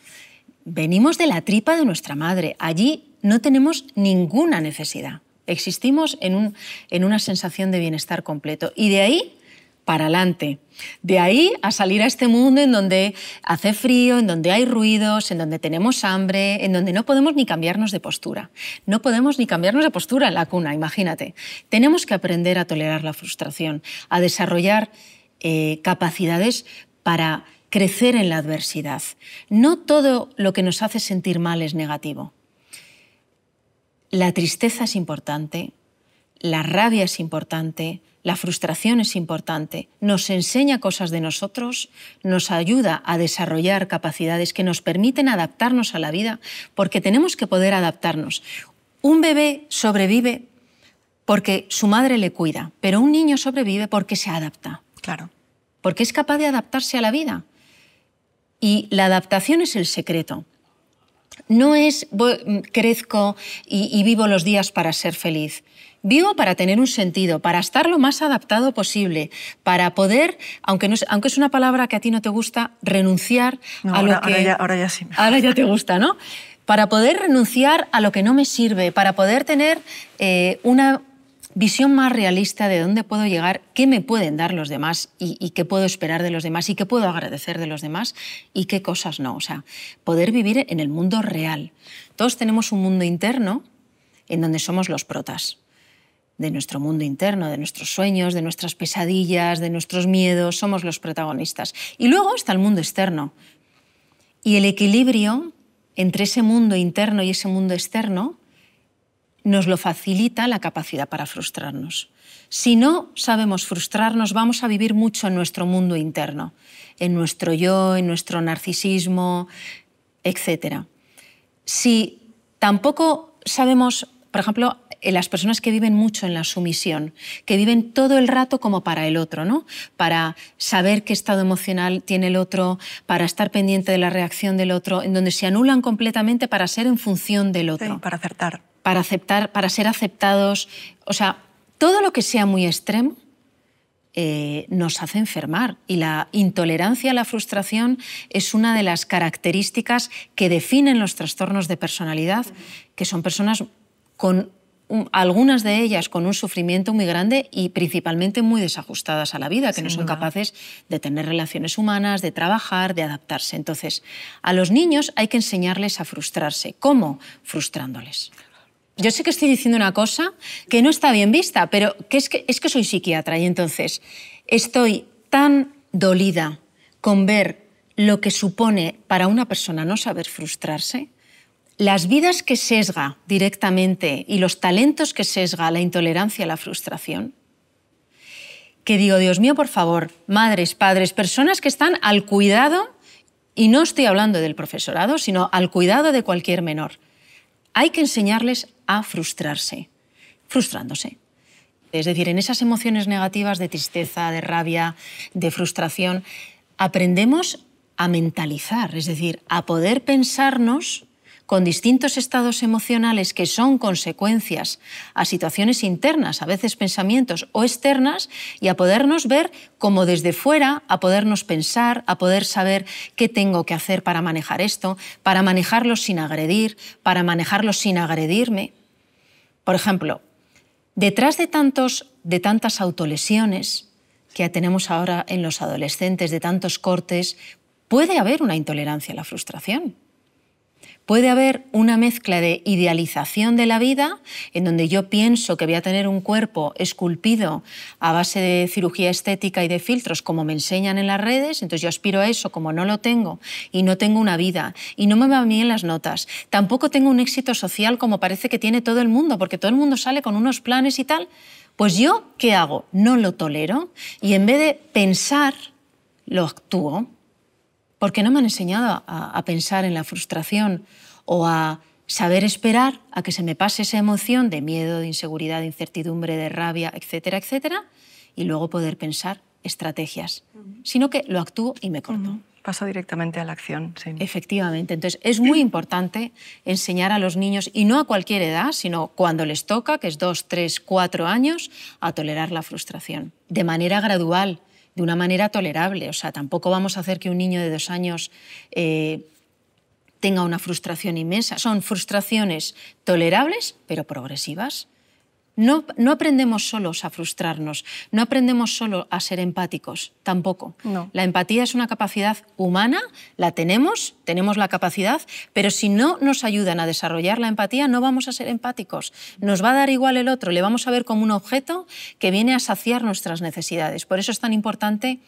venimos de la tripa de nuestra madre, allí no tenemos ninguna necesidad. Existimos en, una sensación de bienestar completo. Y de ahí para adelante. De ahí a salir a este mundo en donde hace frío, en donde hay ruidos, en donde tenemos hambre, en donde no podemos ni cambiarnos de postura. No podemos ni cambiarnos de postura en la cuna, imagínate. Tenemos que aprender a tolerar la frustración, a desarrollar eh, capacidades para crecer en la adversidad. No todo lo que nos hace sentir mal es negativo la tristeza es importante, la rabia es importante, la frustración es importante, nos enseña cosas de nosotros, nos ayuda a desarrollar capacidades que nos permiten adaptarnos a la vida, porque tenemos que poder adaptarnos. Un bebé sobrevive porque su madre le cuida, pero un niño sobrevive porque se adapta. Claro. Porque es capaz de adaptarse a la vida. Y la adaptación es el secreto no es mm, crezco y, vivo los días para ser feliz. Vivo para tener un sentido, para estar lo más adaptado posible, para poder, aunque, no es, aunque es una palabra que a ti no te gusta, renunciar a ahora, lo que... Ahora ya, sí. Ahora ya te gusta, ¿no? Para poder renunciar a lo que no me sirve, para poder tener eh, una, visión más realista de dónde puedo llegar, qué me pueden dar los demás y, qué puedo esperar de los demás y qué puedo agradecer de los demás y qué cosas no. O sea, poder vivir en el mundo real. Todos tenemos un mundo interno en donde somos los protas de nuestro mundo interno, de nuestros sueños, de nuestras pesadillas, de nuestros miedos, somos los protagonistas. Y luego está el mundo externo. Y el equilibrio entre ese mundo interno y ese mundo externo nos lo facilita la capacidad para frustrarnos. Si no sabemos frustrarnos, vamos a vivir mucho en nuestro mundo interno, en nuestro yo, en nuestro narcisismo, etc. Si tampoco sabemos, por ejemplo, eh, las personas que viven mucho en la sumisión, que viven todo el rato como para el otro, ¿no? Para saber qué estado emocional tiene el otro, para estar pendiente de la reacción del otro, en donde se anulan completamente para ser en función del otro. para acertar para aceptar, para ser aceptados. O sea, todo lo que sea muy extremo eh, nos hace enfermar y la intolerancia a la frustración es una de las características que definen los trastornos de personalidad, que son personas con algunas de ellas con un sufrimiento muy grande y principalmente muy desajustadas a la vida, que no son capaces de tener relaciones humanas, de trabajar, de adaptarse. Entonces, a los niños hay que enseñarles a frustrarse. ¿Cómo? Frustrándoles. Yo sé que estoy diciendo una cosa que no está bien vista, pero es, que, soy psiquiatra y entonces estoy tan dolida con ver lo que supone para una persona no saber frustrarse, las vidas que sesga directamente y los talentos que sesga la intolerancia a la frustración, que digo, Dios mío, por favor, madres, padres, personas que están al cuidado, y no estoy hablando del profesorado, sino al cuidado de cualquier menor, hay que enseñarles a frustrarse, frustrándose. Es decir, en esas emociones negativas de tristeza, de rabia, de frustración, aprendemos a mentalizar, es decir, a poder pensarnos con distintos estados emocionales que son consecuencias a situaciones internas, a veces pensamientos o externas, y a podernos ver como desde fuera, a podernos pensar, a poder saber qué tengo que hacer para manejar esto, para manejarlo sin agredir, para manejarlo sin agredirme. Por ejemplo, detrás de, de tantas autolesiones que tenemos ahora en los adolescentes, de tantos cortes, puede haber una intolerancia a la frustración puede haber una mezcla de idealización de la vida, en donde yo pienso que voy a tener un cuerpo esculpido a base de cirugía estética y de filtros, como me enseñan en las redes, entonces yo aspiro a eso, como no lo tengo, y no tengo una vida, y no me van bien las notas, tampoco tengo un éxito social como parece que tiene todo el mundo, porque todo el mundo sale con unos planes y tal, pues yo, ¿qué hago? No lo tolero, y en vez de pensar, lo actúo porque no me han enseñado a, pensar en la frustración o a saber esperar a que se me pase esa emoción de miedo, de inseguridad, de incertidumbre, de rabia, etcétera, etcétera, y luego poder pensar estrategias, sino que lo actúo y me corto. Paso directamente a la acción. Sí. Efectivamente. Entonces, es muy importante enseñar a los niños, y no a cualquier edad, sino cuando les toca, que es dos, tres, cuatro años, a tolerar la frustración. De manera gradual, de una manera tolerable. O sea, tampoco vamos a hacer que un niño de dos años eh, tenga una frustración inmensa. Son frustraciones tolerables, pero progresivas. No, aprendemos solos a frustrarnos, no aprendemos solo a ser empáticos, tampoco. La empatía es una capacidad humana, la tenemos, tenemos la capacidad, pero si no nos ayudan a desarrollar la empatía, no vamos a ser empáticos. Nos va a dar igual el otro, le vamos a ver como un objeto que viene a saciar nuestras necesidades. Por eso es tan importante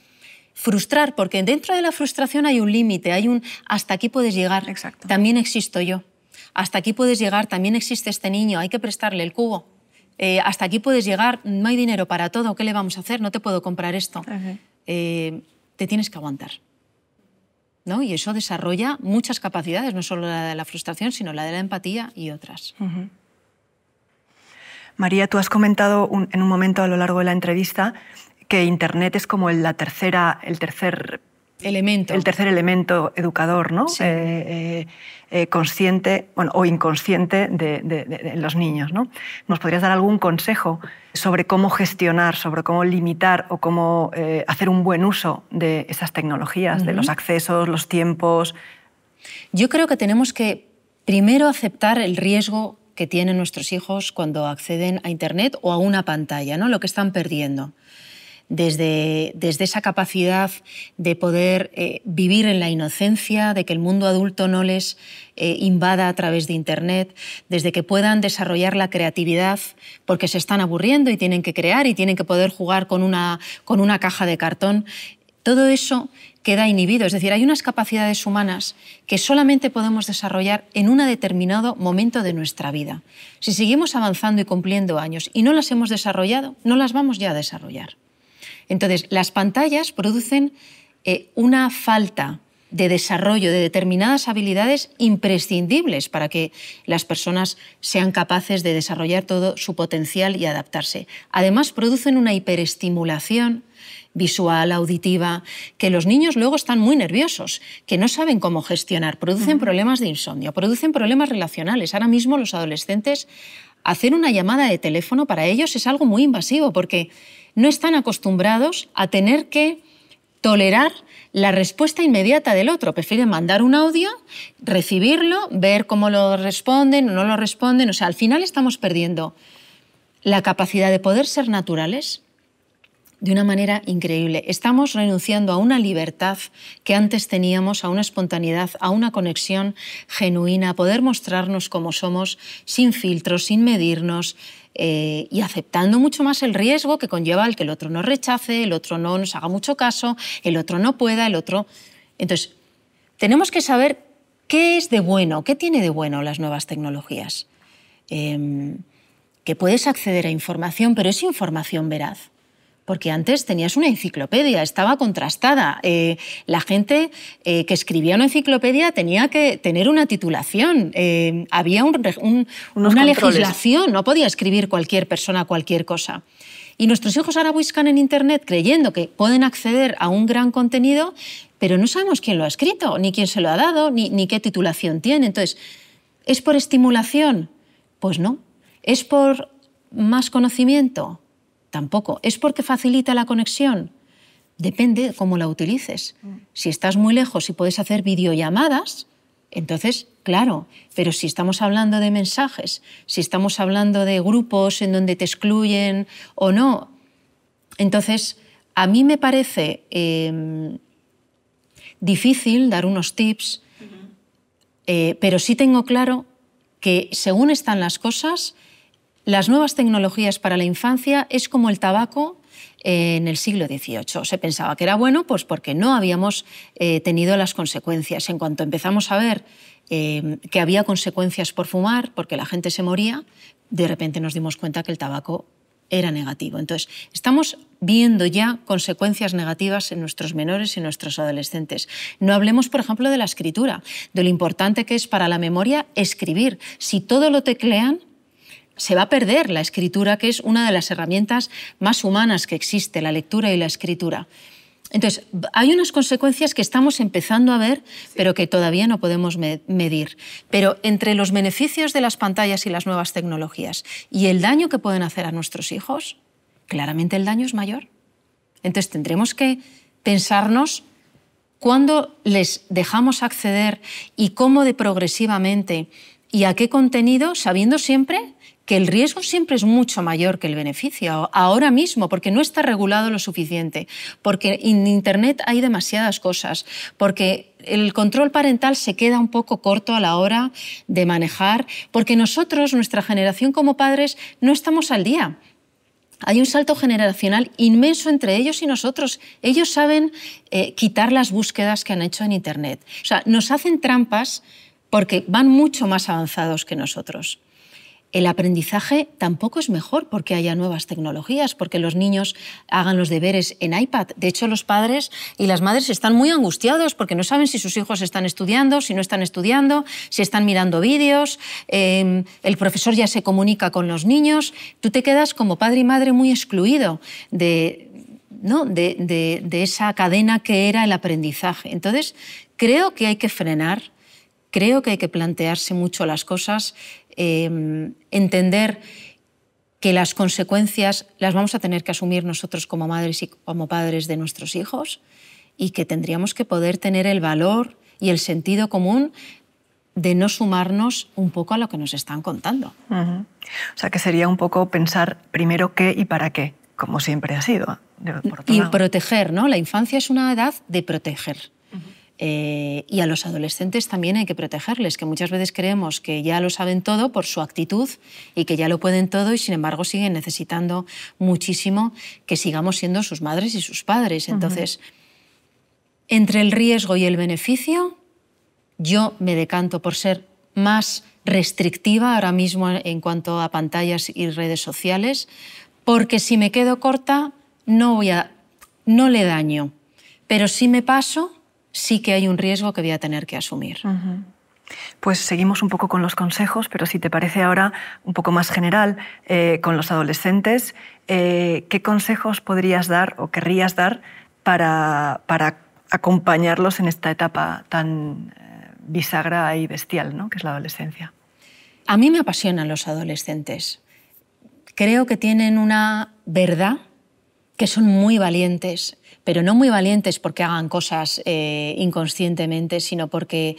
frustrar, porque dentro de la frustración hay un límite, hay un hasta aquí puedes llegar, Exacto. también existo yo. Hasta aquí puedes llegar, también existe este niño, hay que prestarle el cubo eh, hasta aquí puedes llegar, no hay dinero para todo, ¿qué le vamos a hacer? No te puedo comprar esto. Eh, te tienes que aguantar. ¿no? Y eso desarrolla muchas capacidades, no solo la de la frustración, sino la de la empatía y otras. María, tú has comentado en un momento a lo largo de la entrevista que Internet es como la tercera, el tercer el tercer elemento educador, ¿no? Eh, eh, eh, consciente o inconsciente de, los niños. ¿no? ¿Nos podrías dar algún consejo sobre cómo gestionar, sobre cómo limitar o cómo hacer un buen uso de esas tecnologías, de los accesos, los tiempos? Yo creo que tenemos que primero aceptar el riesgo que tienen nuestros hijos cuando acceden a Internet o a una pantalla, ¿no? lo que están perdiendo desde, esa capacidad de poder eh, vivir en la inocencia, de que el mundo adulto no les eh, invada a través de Internet, desde que puedan desarrollar la creatividad porque se están aburriendo y tienen que crear y tienen que poder jugar con una caja de cartón. Todo eso queda inhibido. Es decir, hay unas capacidades humanas que solamente podemos desarrollar en un determinado momento de nuestra vida. Si seguimos avanzando y cumpliendo años y no las hemos desarrollado, no las vamos ya a desarrollar. Entonces, las pantallas producen eh, una falta de desarrollo de determinadas habilidades imprescindibles para que las personas sean capaces de desarrollar todo su potencial y adaptarse. Además, producen una hiperestimulación visual, auditiva, que los niños luego están muy nerviosos, que no saben cómo gestionar, producen problemas de insomnio, producen problemas relacionales. Ahora mismo los adolescentes, hacer una llamada de teléfono para ellos es algo muy invasivo porque no están acostumbrados a tener que tolerar la respuesta inmediata del otro. Prefieren mandar un audio, recibirlo, ver cómo lo responden o no lo responden. O sea, al final estamos perdiendo la capacidad de poder ser naturales de una manera increíble. Estamos renunciando a una libertad que antes teníamos, a una espontaneidad, a una conexión genuina, a poder mostrarnos como somos sin filtros, sin medirnos, eh, y aceptando mucho más el riesgo que conlleva el que el otro no rechace, el otro no nos haga mucho caso, el otro no pueda, el otro... Entonces, tenemos que saber qué es de bueno, qué tiene de bueno las nuevas tecnologías. Em, que puedes acceder a información, pero es información veraz porque antes tenías una enciclopedia, estaba contrastada. Eh, la gente eh, que escribía una enciclopedia tenía que tener una titulación, eh, había una legislación, no podía escribir cualquier persona cualquier cosa. Y nuestros hijos ahora buscan en Internet creyendo que pueden acceder a un gran contenido, pero no sabemos quién lo ha escrito, ni quién se lo ha dado, ni, ni qué titulación tiene. Entonces, ¿es por estimulación? Pues no. ¿Es por más conocimiento? Tampoco. ¿Es porque facilita la conexión? Depende cómo la utilices. Mm. Si estás muy lejos y puedes hacer videollamadas, entonces, claro, pero si estamos hablando de mensajes, si estamos hablando de grupos en donde te excluyen o no, entonces a mí me parece em, difícil dar unos tips, eh, pero sí tengo claro que según están las cosas, las nuevas tecnologías para la infancia es como el tabaco eh, en el siglo XVIII. Se pensaba que era bueno pues porque no habíamos eh, tenido las consecuencias. En cuanto empezamos a ver eh, que había consecuencias por fumar, porque la gente se moría, de repente nos dimos cuenta que el tabaco era negativo. Entonces, estamos viendo ya consecuencias negativas en nuestros menores y en nuestros adolescentes. No hablemos, por ejemplo, de la escritura, de lo importante que es para la memoria escribir. Si todo lo teclean, se va a perder la escritura, que es una de las herramientas más humanas que existe, la lectura y la escritura. Entonces, hay unas consecuencias que estamos empezando a ver, pero que todavía no podemos medir. Pero entre los beneficios de las pantallas y las nuevas tecnologías y el daño que pueden hacer a nuestros hijos, claramente el daño es mayor. Entonces, tendremos que pensarnos cuándo les dejamos acceder y cómo de progresivamente y a qué contenido, sabiendo siempre que el riesgo siempre es mucho mayor que el beneficio ahora mismo, porque no está regulado lo suficiente, porque en Internet hay demasiadas cosas, porque el control parental se queda un poco corto a la hora de manejar, porque nosotros, nuestra generación como padres, no estamos al día. Hay un salto generacional inmenso entre ellos y nosotros. Ellos saben eh, quitar las búsquedas que han hecho en Internet. O sea, nos hacen trampas porque van mucho más avanzados que nosotros. El aprendizaje tampoco es mejor porque haya nuevas tecnologías, porque los niños hagan los deberes en iPad. De hecho, los padres y las madres están muy angustiados porque no saben si sus hijos están estudiando, si no están estudiando, si están mirando vídeos. Em, el profesor ya se comunica con los niños. Tú te quedas como padre y madre muy excluido de, de esa cadena que era el aprendizaje. Entonces, creo que hay que frenar Creo que hay que plantearse mucho las cosas, eh, entender que las consecuencias las vamos a tener que asumir nosotros como madres y como padres de nuestros hijos y que tendríamos que poder tener el valor y el sentido común de no sumarnos un poco a lo que nos están contando. O sea, que sería un poco pensar primero qué y para qué, como siempre ha sido. y proteger, ¿no? La infancia es una edad de proteger. Eh, y a los adolescentes también hay que protegerles, que muchas veces creemos que ya lo saben todo por su actitud y que ya lo pueden todo y sin embargo siguen necesitando muchísimo que sigamos siendo sus madres y sus padres. Entonces, entre el riesgo y el beneficio, yo me decanto por ser más restrictiva ahora mismo en cuanto a pantallas y redes sociales, porque si me quedo corta no voy a no le daño, pero si me paso sí que hay un riesgo que voy a tener que asumir. Pues seguimos un poco con los consejos, pero si te parece ahora un poco más general, eh, con los adolescentes, eh, ¿qué consejos podrías dar o querrías dar para, para acompañarlos en esta etapa tan eh, bisagra y bestial ¿no? que es la adolescencia? A mí me apasionan los adolescentes. Creo que tienen una verdad, que son muy valientes pero no muy valientes porque hagan cosas eh, inconscientemente, sino porque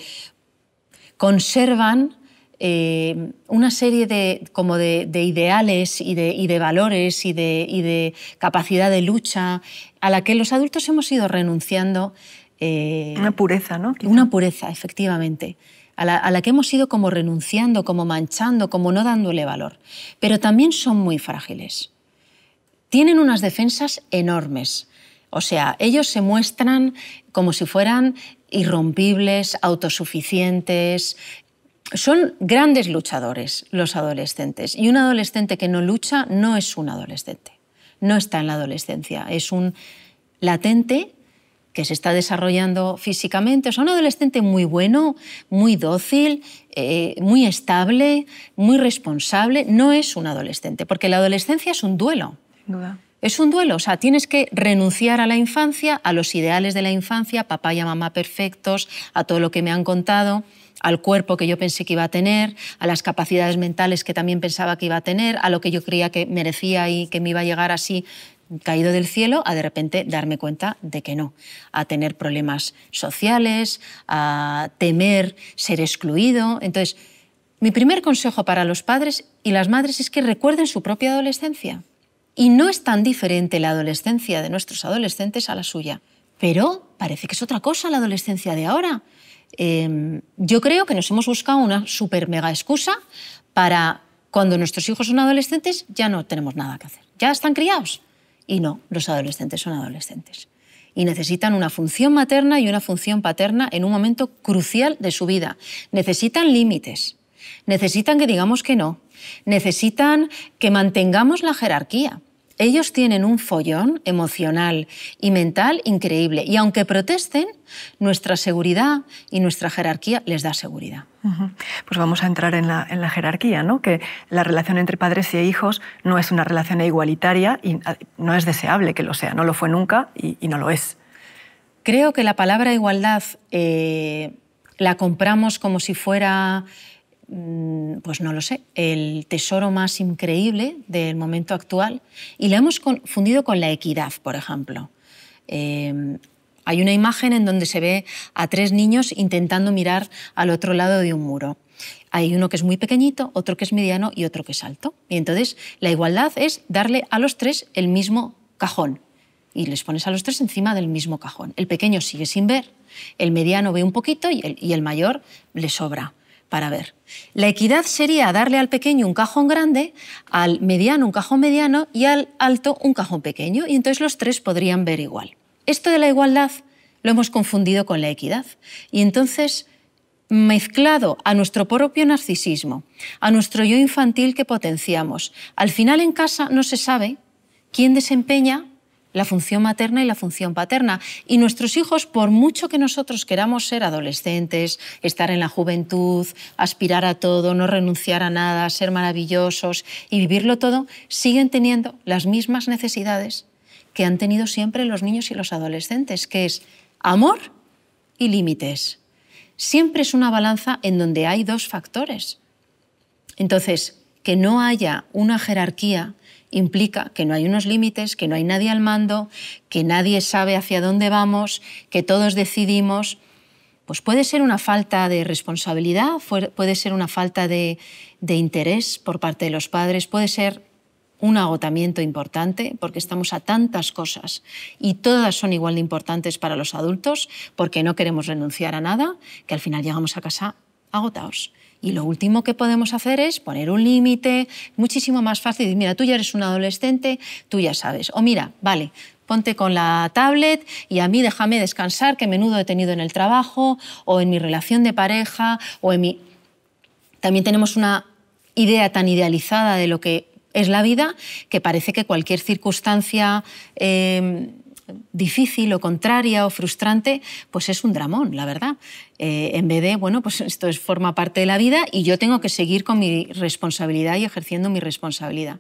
conservan eh, una serie de, como de, ideales y de, valores y de, capacidad de lucha a la que los adultos hemos ido renunciando. Eh, una pureza, ¿no? Una pureza, efectivamente. A la, a la, que hemos ido como renunciando, como manchando, como no dándole valor. Pero también son muy frágiles. Tienen unas defensas enormes. O sea, ellos se muestran como si fueran irrompibles, autosuficientes. Son grandes luchadores los adolescentes. Y un adolescente que no lucha no es un adolescente. No está en la adolescencia. Es un latente que se está desarrollando físicamente. O sea, un adolescente muy bueno, muy dócil, eh, muy estable, muy responsable. No es un adolescente, porque la adolescencia es un duelo. Es un duelo, o sea, tienes que renunciar a la infancia, a los ideales de la infancia, papá y mamá perfectos, a todo lo que me han contado, al cuerpo que yo pensé que iba a tener, a las capacidades mentales que también pensaba que iba a tener, a lo que yo creía que merecía y que me iba a llegar así caído del cielo a de repente darme cuenta de que no, a tener problemas sociales, a temer ser excluido. Entonces, mi primer consejo para los padres y las madres es que recuerden su propia adolescencia. Y no es tan diferente la adolescencia de nuestros adolescentes a la suya. Pero parece que es otra cosa la adolescencia de ahora. Em, yo creo que nos hemos buscado una super mega excusa para cuando nuestros hijos son adolescentes ya no tenemos nada que hacer. Ya están criados. Y no, los adolescentes son adolescentes. Y necesitan una función materna y una función paterna en un momento crucial de su vida. Necesitan límites. Necesitan que digamos que no. Necesitan que mantengamos la jerarquía ellos tienen un follón emocional y mental increíble y aunque protesten, nuestra seguridad y nuestra jerarquía les da seguridad. Pues vamos a entrar en la, jerarquía, ¿no? que la relación entre padres e hijos no es una relación igualitaria y ah, no es deseable que lo sea, no lo fue nunca y, no lo es. Creo que la palabra igualdad eh, la compramos como si fuera Mm, pues no lo sé, el tesoro más increíble del momento actual y la hemos confundido con la equidad, por ejemplo. Em, hay una imagen en donde se ve a tres niños intentando mirar al otro lado de un muro. Hay uno que es muy pequeñito, otro que es mediano y otro que es alto. Y entonces la igualdad es darle a los tres el mismo cajón. Y les pones a los tres encima del mismo cajón. El pequeño sigue sin ver, el mediano ve un poquito y el mayor le sobra para ver. La equidad sería darle al pequeño un cajón grande, al mediano un cajón mediano y al alto un cajón pequeño, y entonces los tres podrían ver igual. Esto de la igualdad lo hemos confundido con la equidad. Y entonces, mezclado a nuestro propio narcisismo, a nuestro yo infantil que potenciamos, al final en casa no se sabe quién desempeña la función materna y la función paterna. Y nuestros hijos, por mucho que nosotros queramos ser adolescentes, estar en la juventud, aspirar a todo, no renunciar a nada, ser maravillosos y vivirlo todo, siguen teniendo las mismas necesidades que han tenido siempre los niños y los adolescentes, que es amor y límites. Siempre es una balanza en donde hay dos factores. Entonces, que no haya una jerarquía implica que no hay unos límites, que no hay nadie al mando, que nadie sabe hacia dónde vamos, que todos decidimos. Pues puede ser una falta de responsabilidad, puede ser una falta de, de interés por parte de los padres, puede ser un agotamiento importante porque estamos a tantas cosas y todas son igual de importantes para los adultos porque no queremos renunciar a nada que al final llegamos a casa agotados. Y lo último que podemos hacer es poner un límite, muchísimo más fácil. Mira, tú ya eres un adolescente, tú ya sabes. O mira, vale, ponte con la tablet y a mí déjame descansar, que menudo he tenido en el trabajo o en mi relación de pareja o en mi... También tenemos una idea tan idealizada de lo que es la vida que parece que cualquier circunstancia... Em, difícil o contraria o frustrante, pues es un dramón, la verdad. Eh, en vez de, bueno, pues esto es, forma parte de la vida y yo tengo que seguir con mi responsabilidad y ejerciendo mi responsabilidad.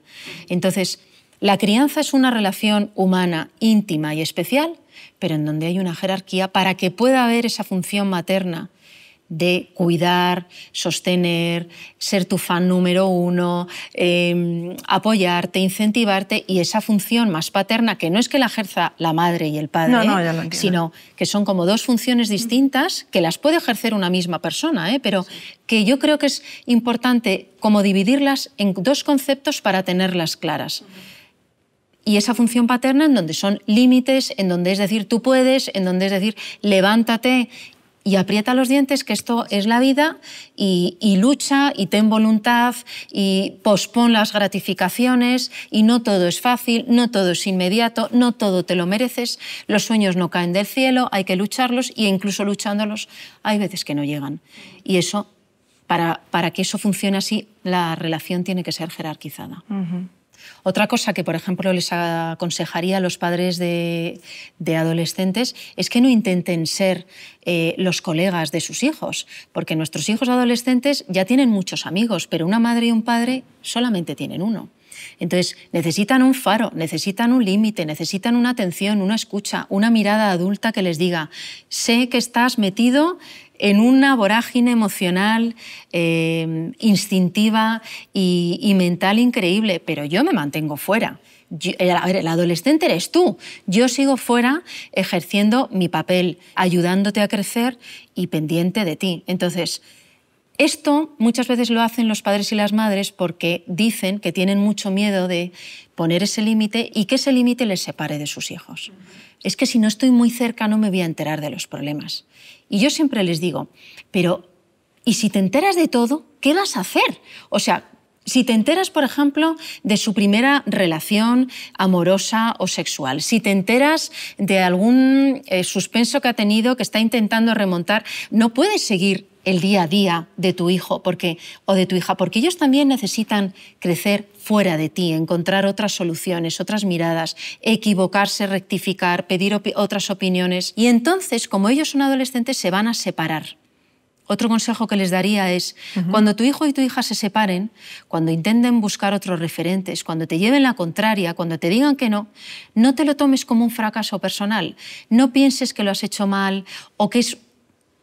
Entonces, la crianza es una relación humana, íntima y especial, pero en donde hay una jerarquía para que pueda haber esa función materna de cuidar, sostener, ser tu fan número uno, em, apoyarte, incentivarte y esa función más paterna, que no es que la ejerza la madre y el padre, sino que son como dos funciones distintas que las puede ejercer una misma persona, eh, pero que yo creo que es importante como dividirlas en dos conceptos para tenerlas claras y esa función paterna en donde son límites, en donde es decir tú puedes, en donde es decir levántate y aprieta los dientes que esto es la vida y, lucha y ten voluntad y pospon las gratificaciones y no todo es fácil, no todo es inmediato, no todo te lo mereces, los sueños no caen del cielo, hay que lucharlos y incluso luchándolos hay veces que no llegan. Y eso, para, que eso funcione así, la relación tiene que ser jerarquizada. Otra cosa que, por ejemplo, les aconsejaría a los padres de, adolescentes es que no intenten ser eh, los colegas de sus hijos, porque nuestros hijos adolescentes ya tienen muchos amigos, pero una madre y un padre solamente tienen uno. Entonces, necesitan un faro, necesitan un límite, necesitan una atención, una escucha, una mirada adulta que les diga, sé que estás metido en una vorágine emocional, em, instintiva y, mental increíble, pero yo me mantengo fuera. el, adolescente eres tú. Yo sigo fuera ejerciendo mi papel, ayudándote a crecer y pendiente de ti. Entonces, esto muchas veces lo hacen los padres y las madres porque dicen que tienen mucho miedo de poner ese límite y que ese límite les separe de sus hijos. Es que si no estoy muy cerca no me voy a enterar de los problemas. Y yo siempre les digo, pero ¿y si te enteras de todo, qué vas a hacer? O sea, si te enteras, por ejemplo, de su primera relación amorosa o sexual, si te enteras de algún eh, suspenso que ha tenido, que está intentando remontar, no puedes seguir el día a día de tu hijo porque, o de tu hija, porque ellos también necesitan crecer fuera de ti, encontrar otras soluciones, otras miradas, equivocarse, rectificar, pedir otras opiniones. Y entonces, como ellos son adolescentes, se van a separar. Otro consejo que les daría es, cuando tu hijo y tu hija se separen, cuando intenten buscar otros referentes, cuando te lleven la contraria, cuando te digan que no, no te lo tomes como un fracaso personal. No pienses que lo has hecho mal o que es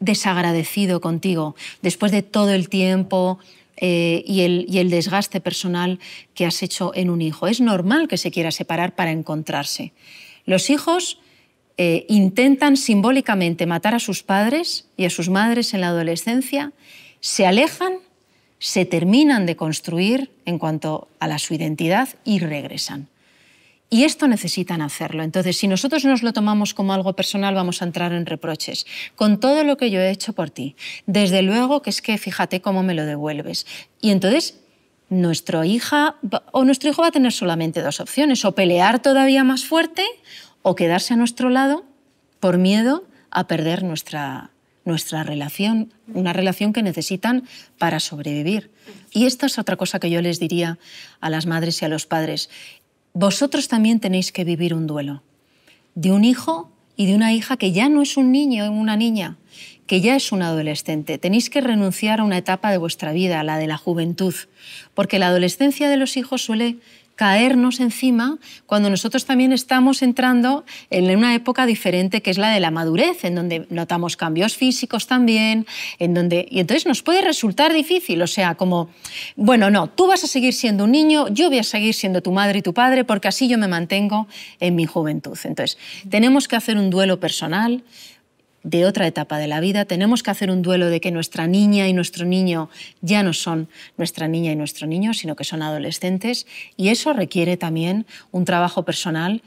desagradecido contigo después de todo el tiempo eh, y, el, desgaste personal que has hecho en un hijo. Es normal que se quiera separar para encontrarse. Los hijos eh, intentan simbólicamente matar a sus padres y a sus madres en la adolescencia, se alejan, se terminan de construir en cuanto a la, su identidad y regresan. Y esto necesitan hacerlo. Entonces, si nosotros nos lo tomamos como algo personal, vamos a entrar en reproches. Con todo lo que yo he hecho por ti, desde luego que es que fíjate cómo me lo devuelves. Y entonces nuestra hija o nuestro hijo va a tener solamente dos opciones, o pelear todavía más fuerte o quedarse a nuestro lado por miedo a perder nuestra, nuestra relación, una relación que necesitan para sobrevivir. Y esta es otra cosa que yo les diría a las madres y a los padres vosotros también tenéis que vivir un duelo de un hijo y de una hija que ya no es un niño o una niña, que ya es un adolescente. Tenéis que renunciar a una etapa de vuestra vida, la de la juventud, porque la adolescencia de los hijos suele caernos encima cuando nosotros también estamos entrando en una época diferente que es la de la madurez, en donde notamos cambios físicos también, en donde y entonces nos puede resultar difícil, o sea, como bueno, no, tú vas a seguir siendo un niño, yo voy a seguir siendo tu madre y tu padre porque así yo me mantengo en mi juventud. Entonces, tenemos que hacer un duelo personal, de otra etapa de la vida, tenemos que hacer un duelo de que nuestra niña y nuestro niño ya no son nuestra niña y nuestro niño, sino que son adolescentes, y eso requiere también un trabajo personal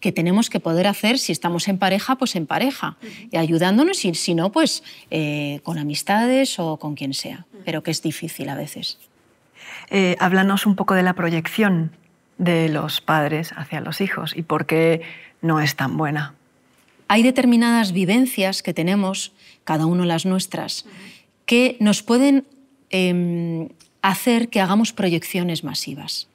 que tenemos que poder hacer si estamos en pareja, pues en pareja, y ayudándonos, y si no, pues eh, con amistades o con quien sea, pero que es difícil a veces. Eh, háblanos un poco de la proyección de los padres hacia los hijos y por qué no es tan buena hay determinadas vivencias que tenemos, cada uno las nuestras, que nos pueden em, hacer que hagamos proyecciones masivas.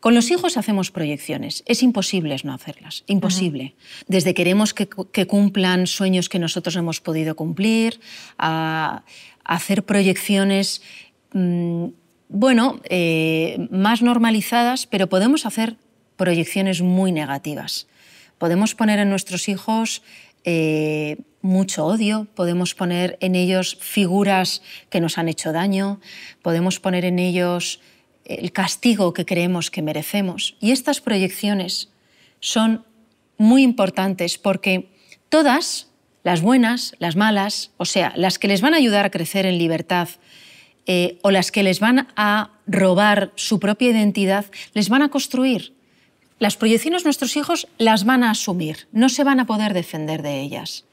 Con los hijos hacemos proyecciones. Es imposible no hacerlas. Imposible. Desde queremos que, cumplan sueños que nosotros hemos podido cumplir, a, hacer proyecciones, mm, bueno, eh, más normalizadas, pero podemos hacer proyecciones muy negativas podemos poner en nuestros hijos eh, mucho odio, podemos poner en ellos figuras que nos han hecho daño, podemos poner en ellos el castigo que creemos que merecemos. Y estas proyecciones son muy importantes porque todas, las buenas, las malas, o sea, las que les van a ayudar a crecer en libertad eh, o las que les van a robar su propia identidad, les van a construir las proyecciones nuestros hijos las van a asumir, no se van a poder defender de ellas.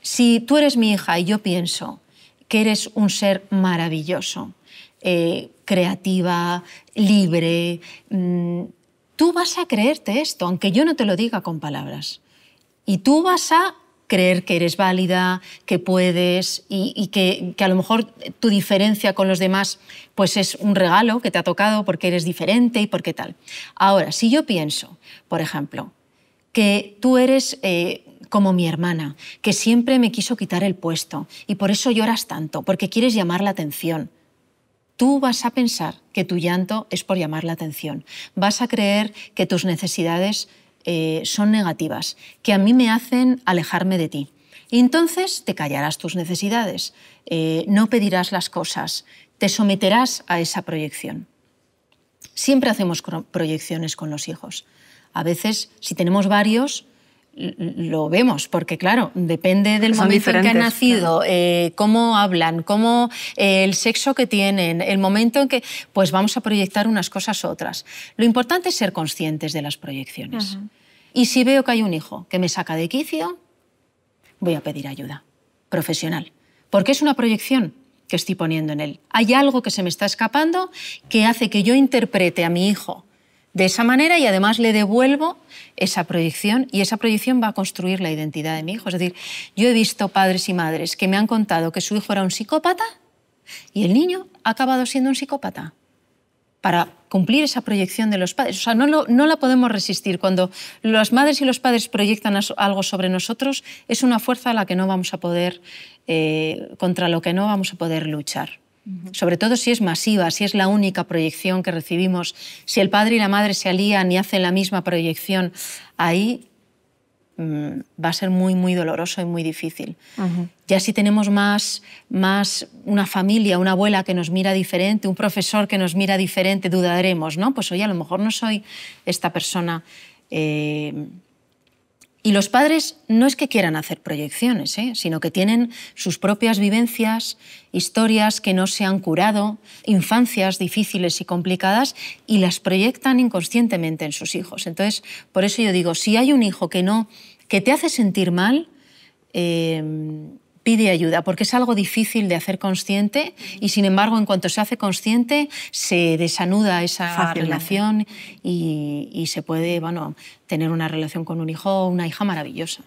Si tú eres mi hija y yo pienso que eres un ser maravilloso, eh, creativa, libre, mm, tú vas a creerte esto, aunque yo no te lo diga con palabras. Y tú vas a creer que eres válida, que puedes y, que, a lo mejor tu diferencia con los demás pues es un regalo que te ha tocado porque eres diferente y porque tal. Ahora, si yo pienso, por ejemplo, que tú eres eh, como mi hermana, que siempre me quiso quitar el puesto y por eso lloras tanto, porque quieres llamar la atención. Tú vas a pensar que tu llanto es por llamar la atención. Vas a creer que tus necesidades eh, son negativas, que a mí me hacen alejarme de ti. entonces te callarás tus necesidades, eh, no pedirás las cosas, te someterás a esa proyección. Siempre hacemos proyecciones con los hijos. A veces, si tenemos varios, lo vemos, porque claro, depende del momento en que han nacido, eh, cómo hablan, cómo eh, el sexo que tienen, el momento en que, pues vamos a proyectar unas cosas otras. Lo importante es ser conscientes de las proyecciones. Y si veo que hay un hijo que me saca de quicio, voy a pedir ayuda profesional, porque es una proyección que estoy poniendo en él. Hay algo que se me está escapando que hace que yo interprete a mi hijo de esa manera y además le devuelvo esa proyección y esa proyección va a construir la identidad de mi hijo. Es decir, yo he visto padres y madres que me han contado que su hijo era un psicópata y el niño ha acabado siendo un psicópata para cumplir esa proyección de los padres. O sea, no, la podemos resistir. Cuando las madres y los padres proyectan algo sobre nosotros, es una fuerza a la que no vamos a poder, eh, contra lo que no vamos a poder luchar sobre todo si es masiva, si es la única proyección que recibimos, si el padre y la madre se alían y hacen la misma proyección, ahí mm, va a ser muy, muy doloroso y muy difícil. Ya si tenemos más, más una familia, una abuela que nos mira diferente, un profesor que nos mira diferente, dudaremos, ¿no? Pues oye, a lo mejor no soy esta persona. Eh, y los padres no es que quieran hacer proyecciones, ¿eh? sino que tienen sus propias vivencias, historias que no se han curado, infancias difíciles y complicadas, y las proyectan inconscientemente en sus hijos. Entonces, por eso yo digo, si hay un hijo que no, que te hace sentir mal, eh, pide ayuda, porque es algo difícil de hacer consciente y sin embargo en cuanto se hace consciente se desanuda esa relación y, se puede tener una relación con un hijo o una hija maravillosa.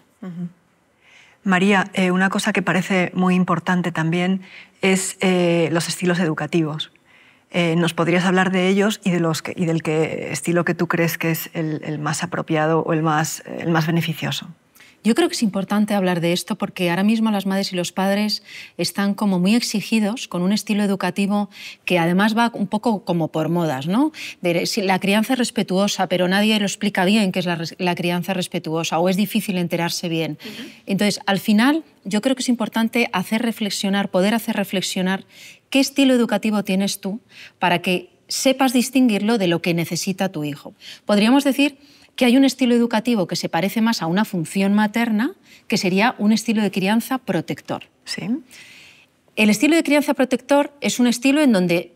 María, eh, una cosa que parece muy importante también es eh, los estilos educativos. Eh, ¿Nos podrías hablar de ellos y, de los y del estilo que tú crees que es el, el más apropiado o el más, el más beneficioso? Yo creo que es importante hablar de esto porque ahora mismo las madres y los padres están como muy exigidos con un estilo educativo que además va un poco como por modas, ¿no? la crianza es respetuosa, pero nadie lo explica bien qué es la, crianza respetuosa o es difícil enterarse bien. Entonces, al final, yo creo que es importante hacer reflexionar, poder hacer reflexionar qué estilo educativo tienes tú para que sepas distinguirlo de lo que necesita tu hijo. Podríamos decir que hay un estilo educativo que se parece más a una función materna, que sería un estilo de crianza protector. Sí. El estilo de crianza protector es un estilo en donde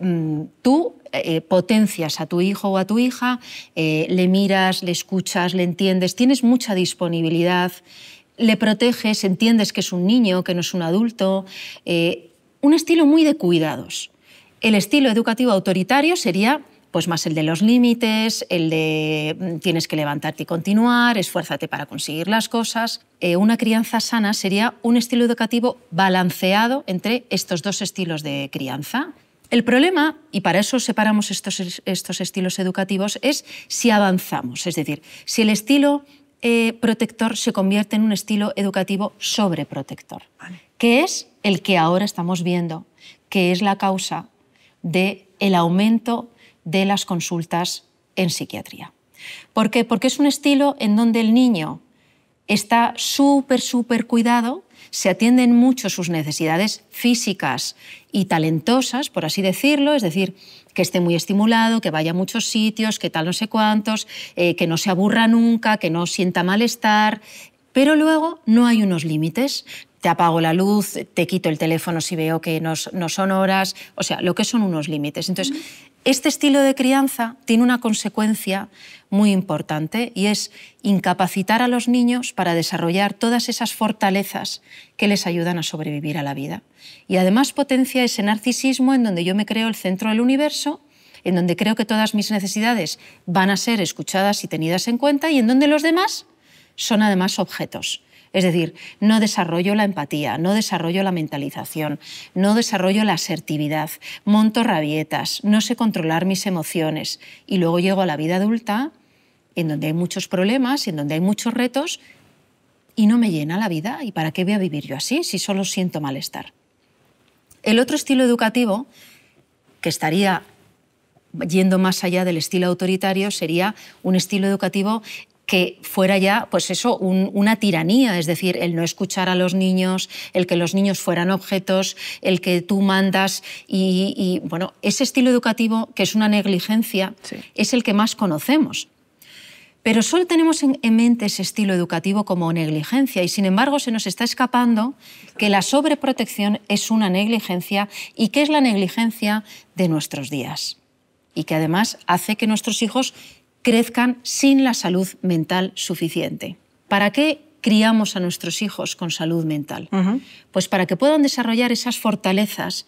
mm, tú eh, potencias a tu hijo o a tu hija, eh, le miras, le escuchas, le entiendes, tienes mucha disponibilidad, le proteges, entiendes que es un niño, que no es un adulto. Eh, un estilo muy de cuidados. El estilo educativo autoritario sería pues más el de los límites, el de mm, tienes que levantarte y continuar, esfuérzate para conseguir las cosas. Eh, una crianza sana sería un estilo educativo balanceado entre estos dos estilos de crianza. El problema, y para eso separamos estos, estos estilos educativos, es si avanzamos, es decir, si el estilo eh, protector se convierte en un estilo educativo sobreprotector, que es el que ahora estamos viendo, que es la causa del el aumento de las consultas en psiquiatría. ¿Por qué? Porque es un estilo en donde el niño está súper, súper cuidado, se atienden mucho sus necesidades físicas y talentosas, por así decirlo, es decir, que esté muy estimulado, que vaya a muchos sitios, que tal no sé cuántos, eh, que no se aburra nunca, que no sienta malestar, pero luego no hay unos límites. Te apago la luz, te quito el teléfono si veo que no, son horas, o sea, lo que son unos límites. Entonces, este estilo de crianza tiene una consecuencia muy importante y es incapacitar a los niños para desarrollar todas esas fortalezas que les ayudan a sobrevivir a la vida. Y además potencia ese narcisismo en donde yo me creo el centro del universo, en donde creo que todas mis necesidades van a ser escuchadas y tenidas en cuenta y en donde los demás son además objetos es decir, no desarrollo la empatía, no desarrollo la mentalización, no desarrollo la asertividad, monto rabietas, no sé controlar mis emociones y luego llego a la vida adulta en donde hay muchos problemas, en donde hay muchos retos y no me llena la vida. ¿Y para qué voy a vivir yo así si solo siento malestar? El otro estilo educativo, que estaría yendo más allá del estilo autoritario, sería un estilo educativo que fuera ya, pues eso, una tiranía, es decir, el no escuchar a los niños, el que los niños fueran objetos, el que tú mandas y, bueno, ese estilo educativo que es una negligencia es el que más conocemos. Pero solo tenemos en mente ese estilo educativo como negligencia y sin embargo se nos está escapando que la sobreprotección es una negligencia y que es la negligencia de nuestros días. Y que además hace que nuestros hijos crezcan sin la salud mental suficiente. ¿Para qué criamos a nuestros hijos con salud mental? Pues para que puedan desarrollar esas fortalezas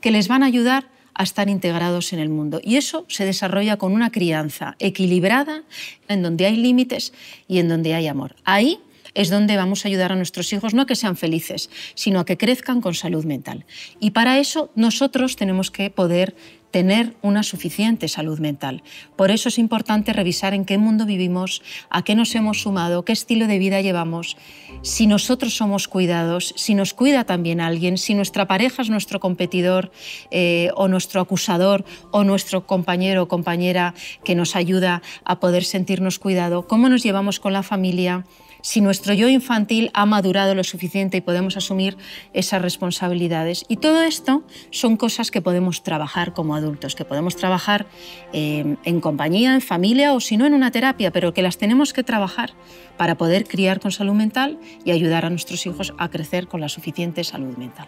que les van a ayudar a estar integrados en el mundo. Y eso se desarrolla con una crianza equilibrada, en donde hay límites y en donde hay amor. Ahí es donde vamos a ayudar a nuestros hijos no a que sean felices, sino a que crezcan con salud mental. Y para eso nosotros tenemos que poder tener una suficiente salud mental. Por eso es importante revisar en qué mundo vivimos, a qué nos hemos sumado, qué estilo de vida llevamos, si nosotros somos cuidados, si nos cuida también alguien, si nuestra pareja es nuestro competidor eh, o nuestro acusador o nuestro compañero o compañera que nos ayuda a poder sentirnos cuidado, cómo nos llevamos con la familia, si nuestro yo infantil ha madurado lo suficiente y podemos asumir esas responsabilidades. Y todo esto son cosas que podemos trabajar como adultos, que podemos trabajar eh, en compañía, en familia o si no en una terapia, pero que las tenemos que trabajar para poder criar con salud mental y ayudar a nuestros hijos a crecer con la suficiente salud mental.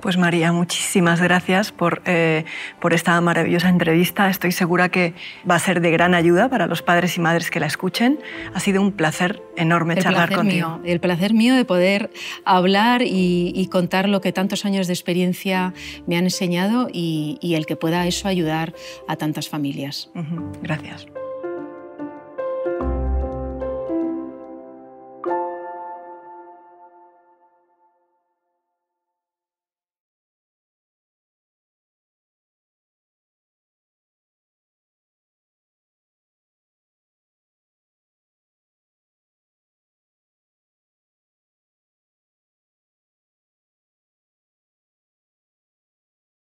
Pues María, muchísimas gracias eh, por, esta maravillosa entrevista. Estoy segura que va a ser de gran ayuda para los padres y madres que la escuchen. Ha sido un placer enorme charlar contigo. el placer mío de poder hablar y, contar lo que tantos años de experiencia me han enseñado y, el que pueda eso ayudar a tantas familias. Gracias.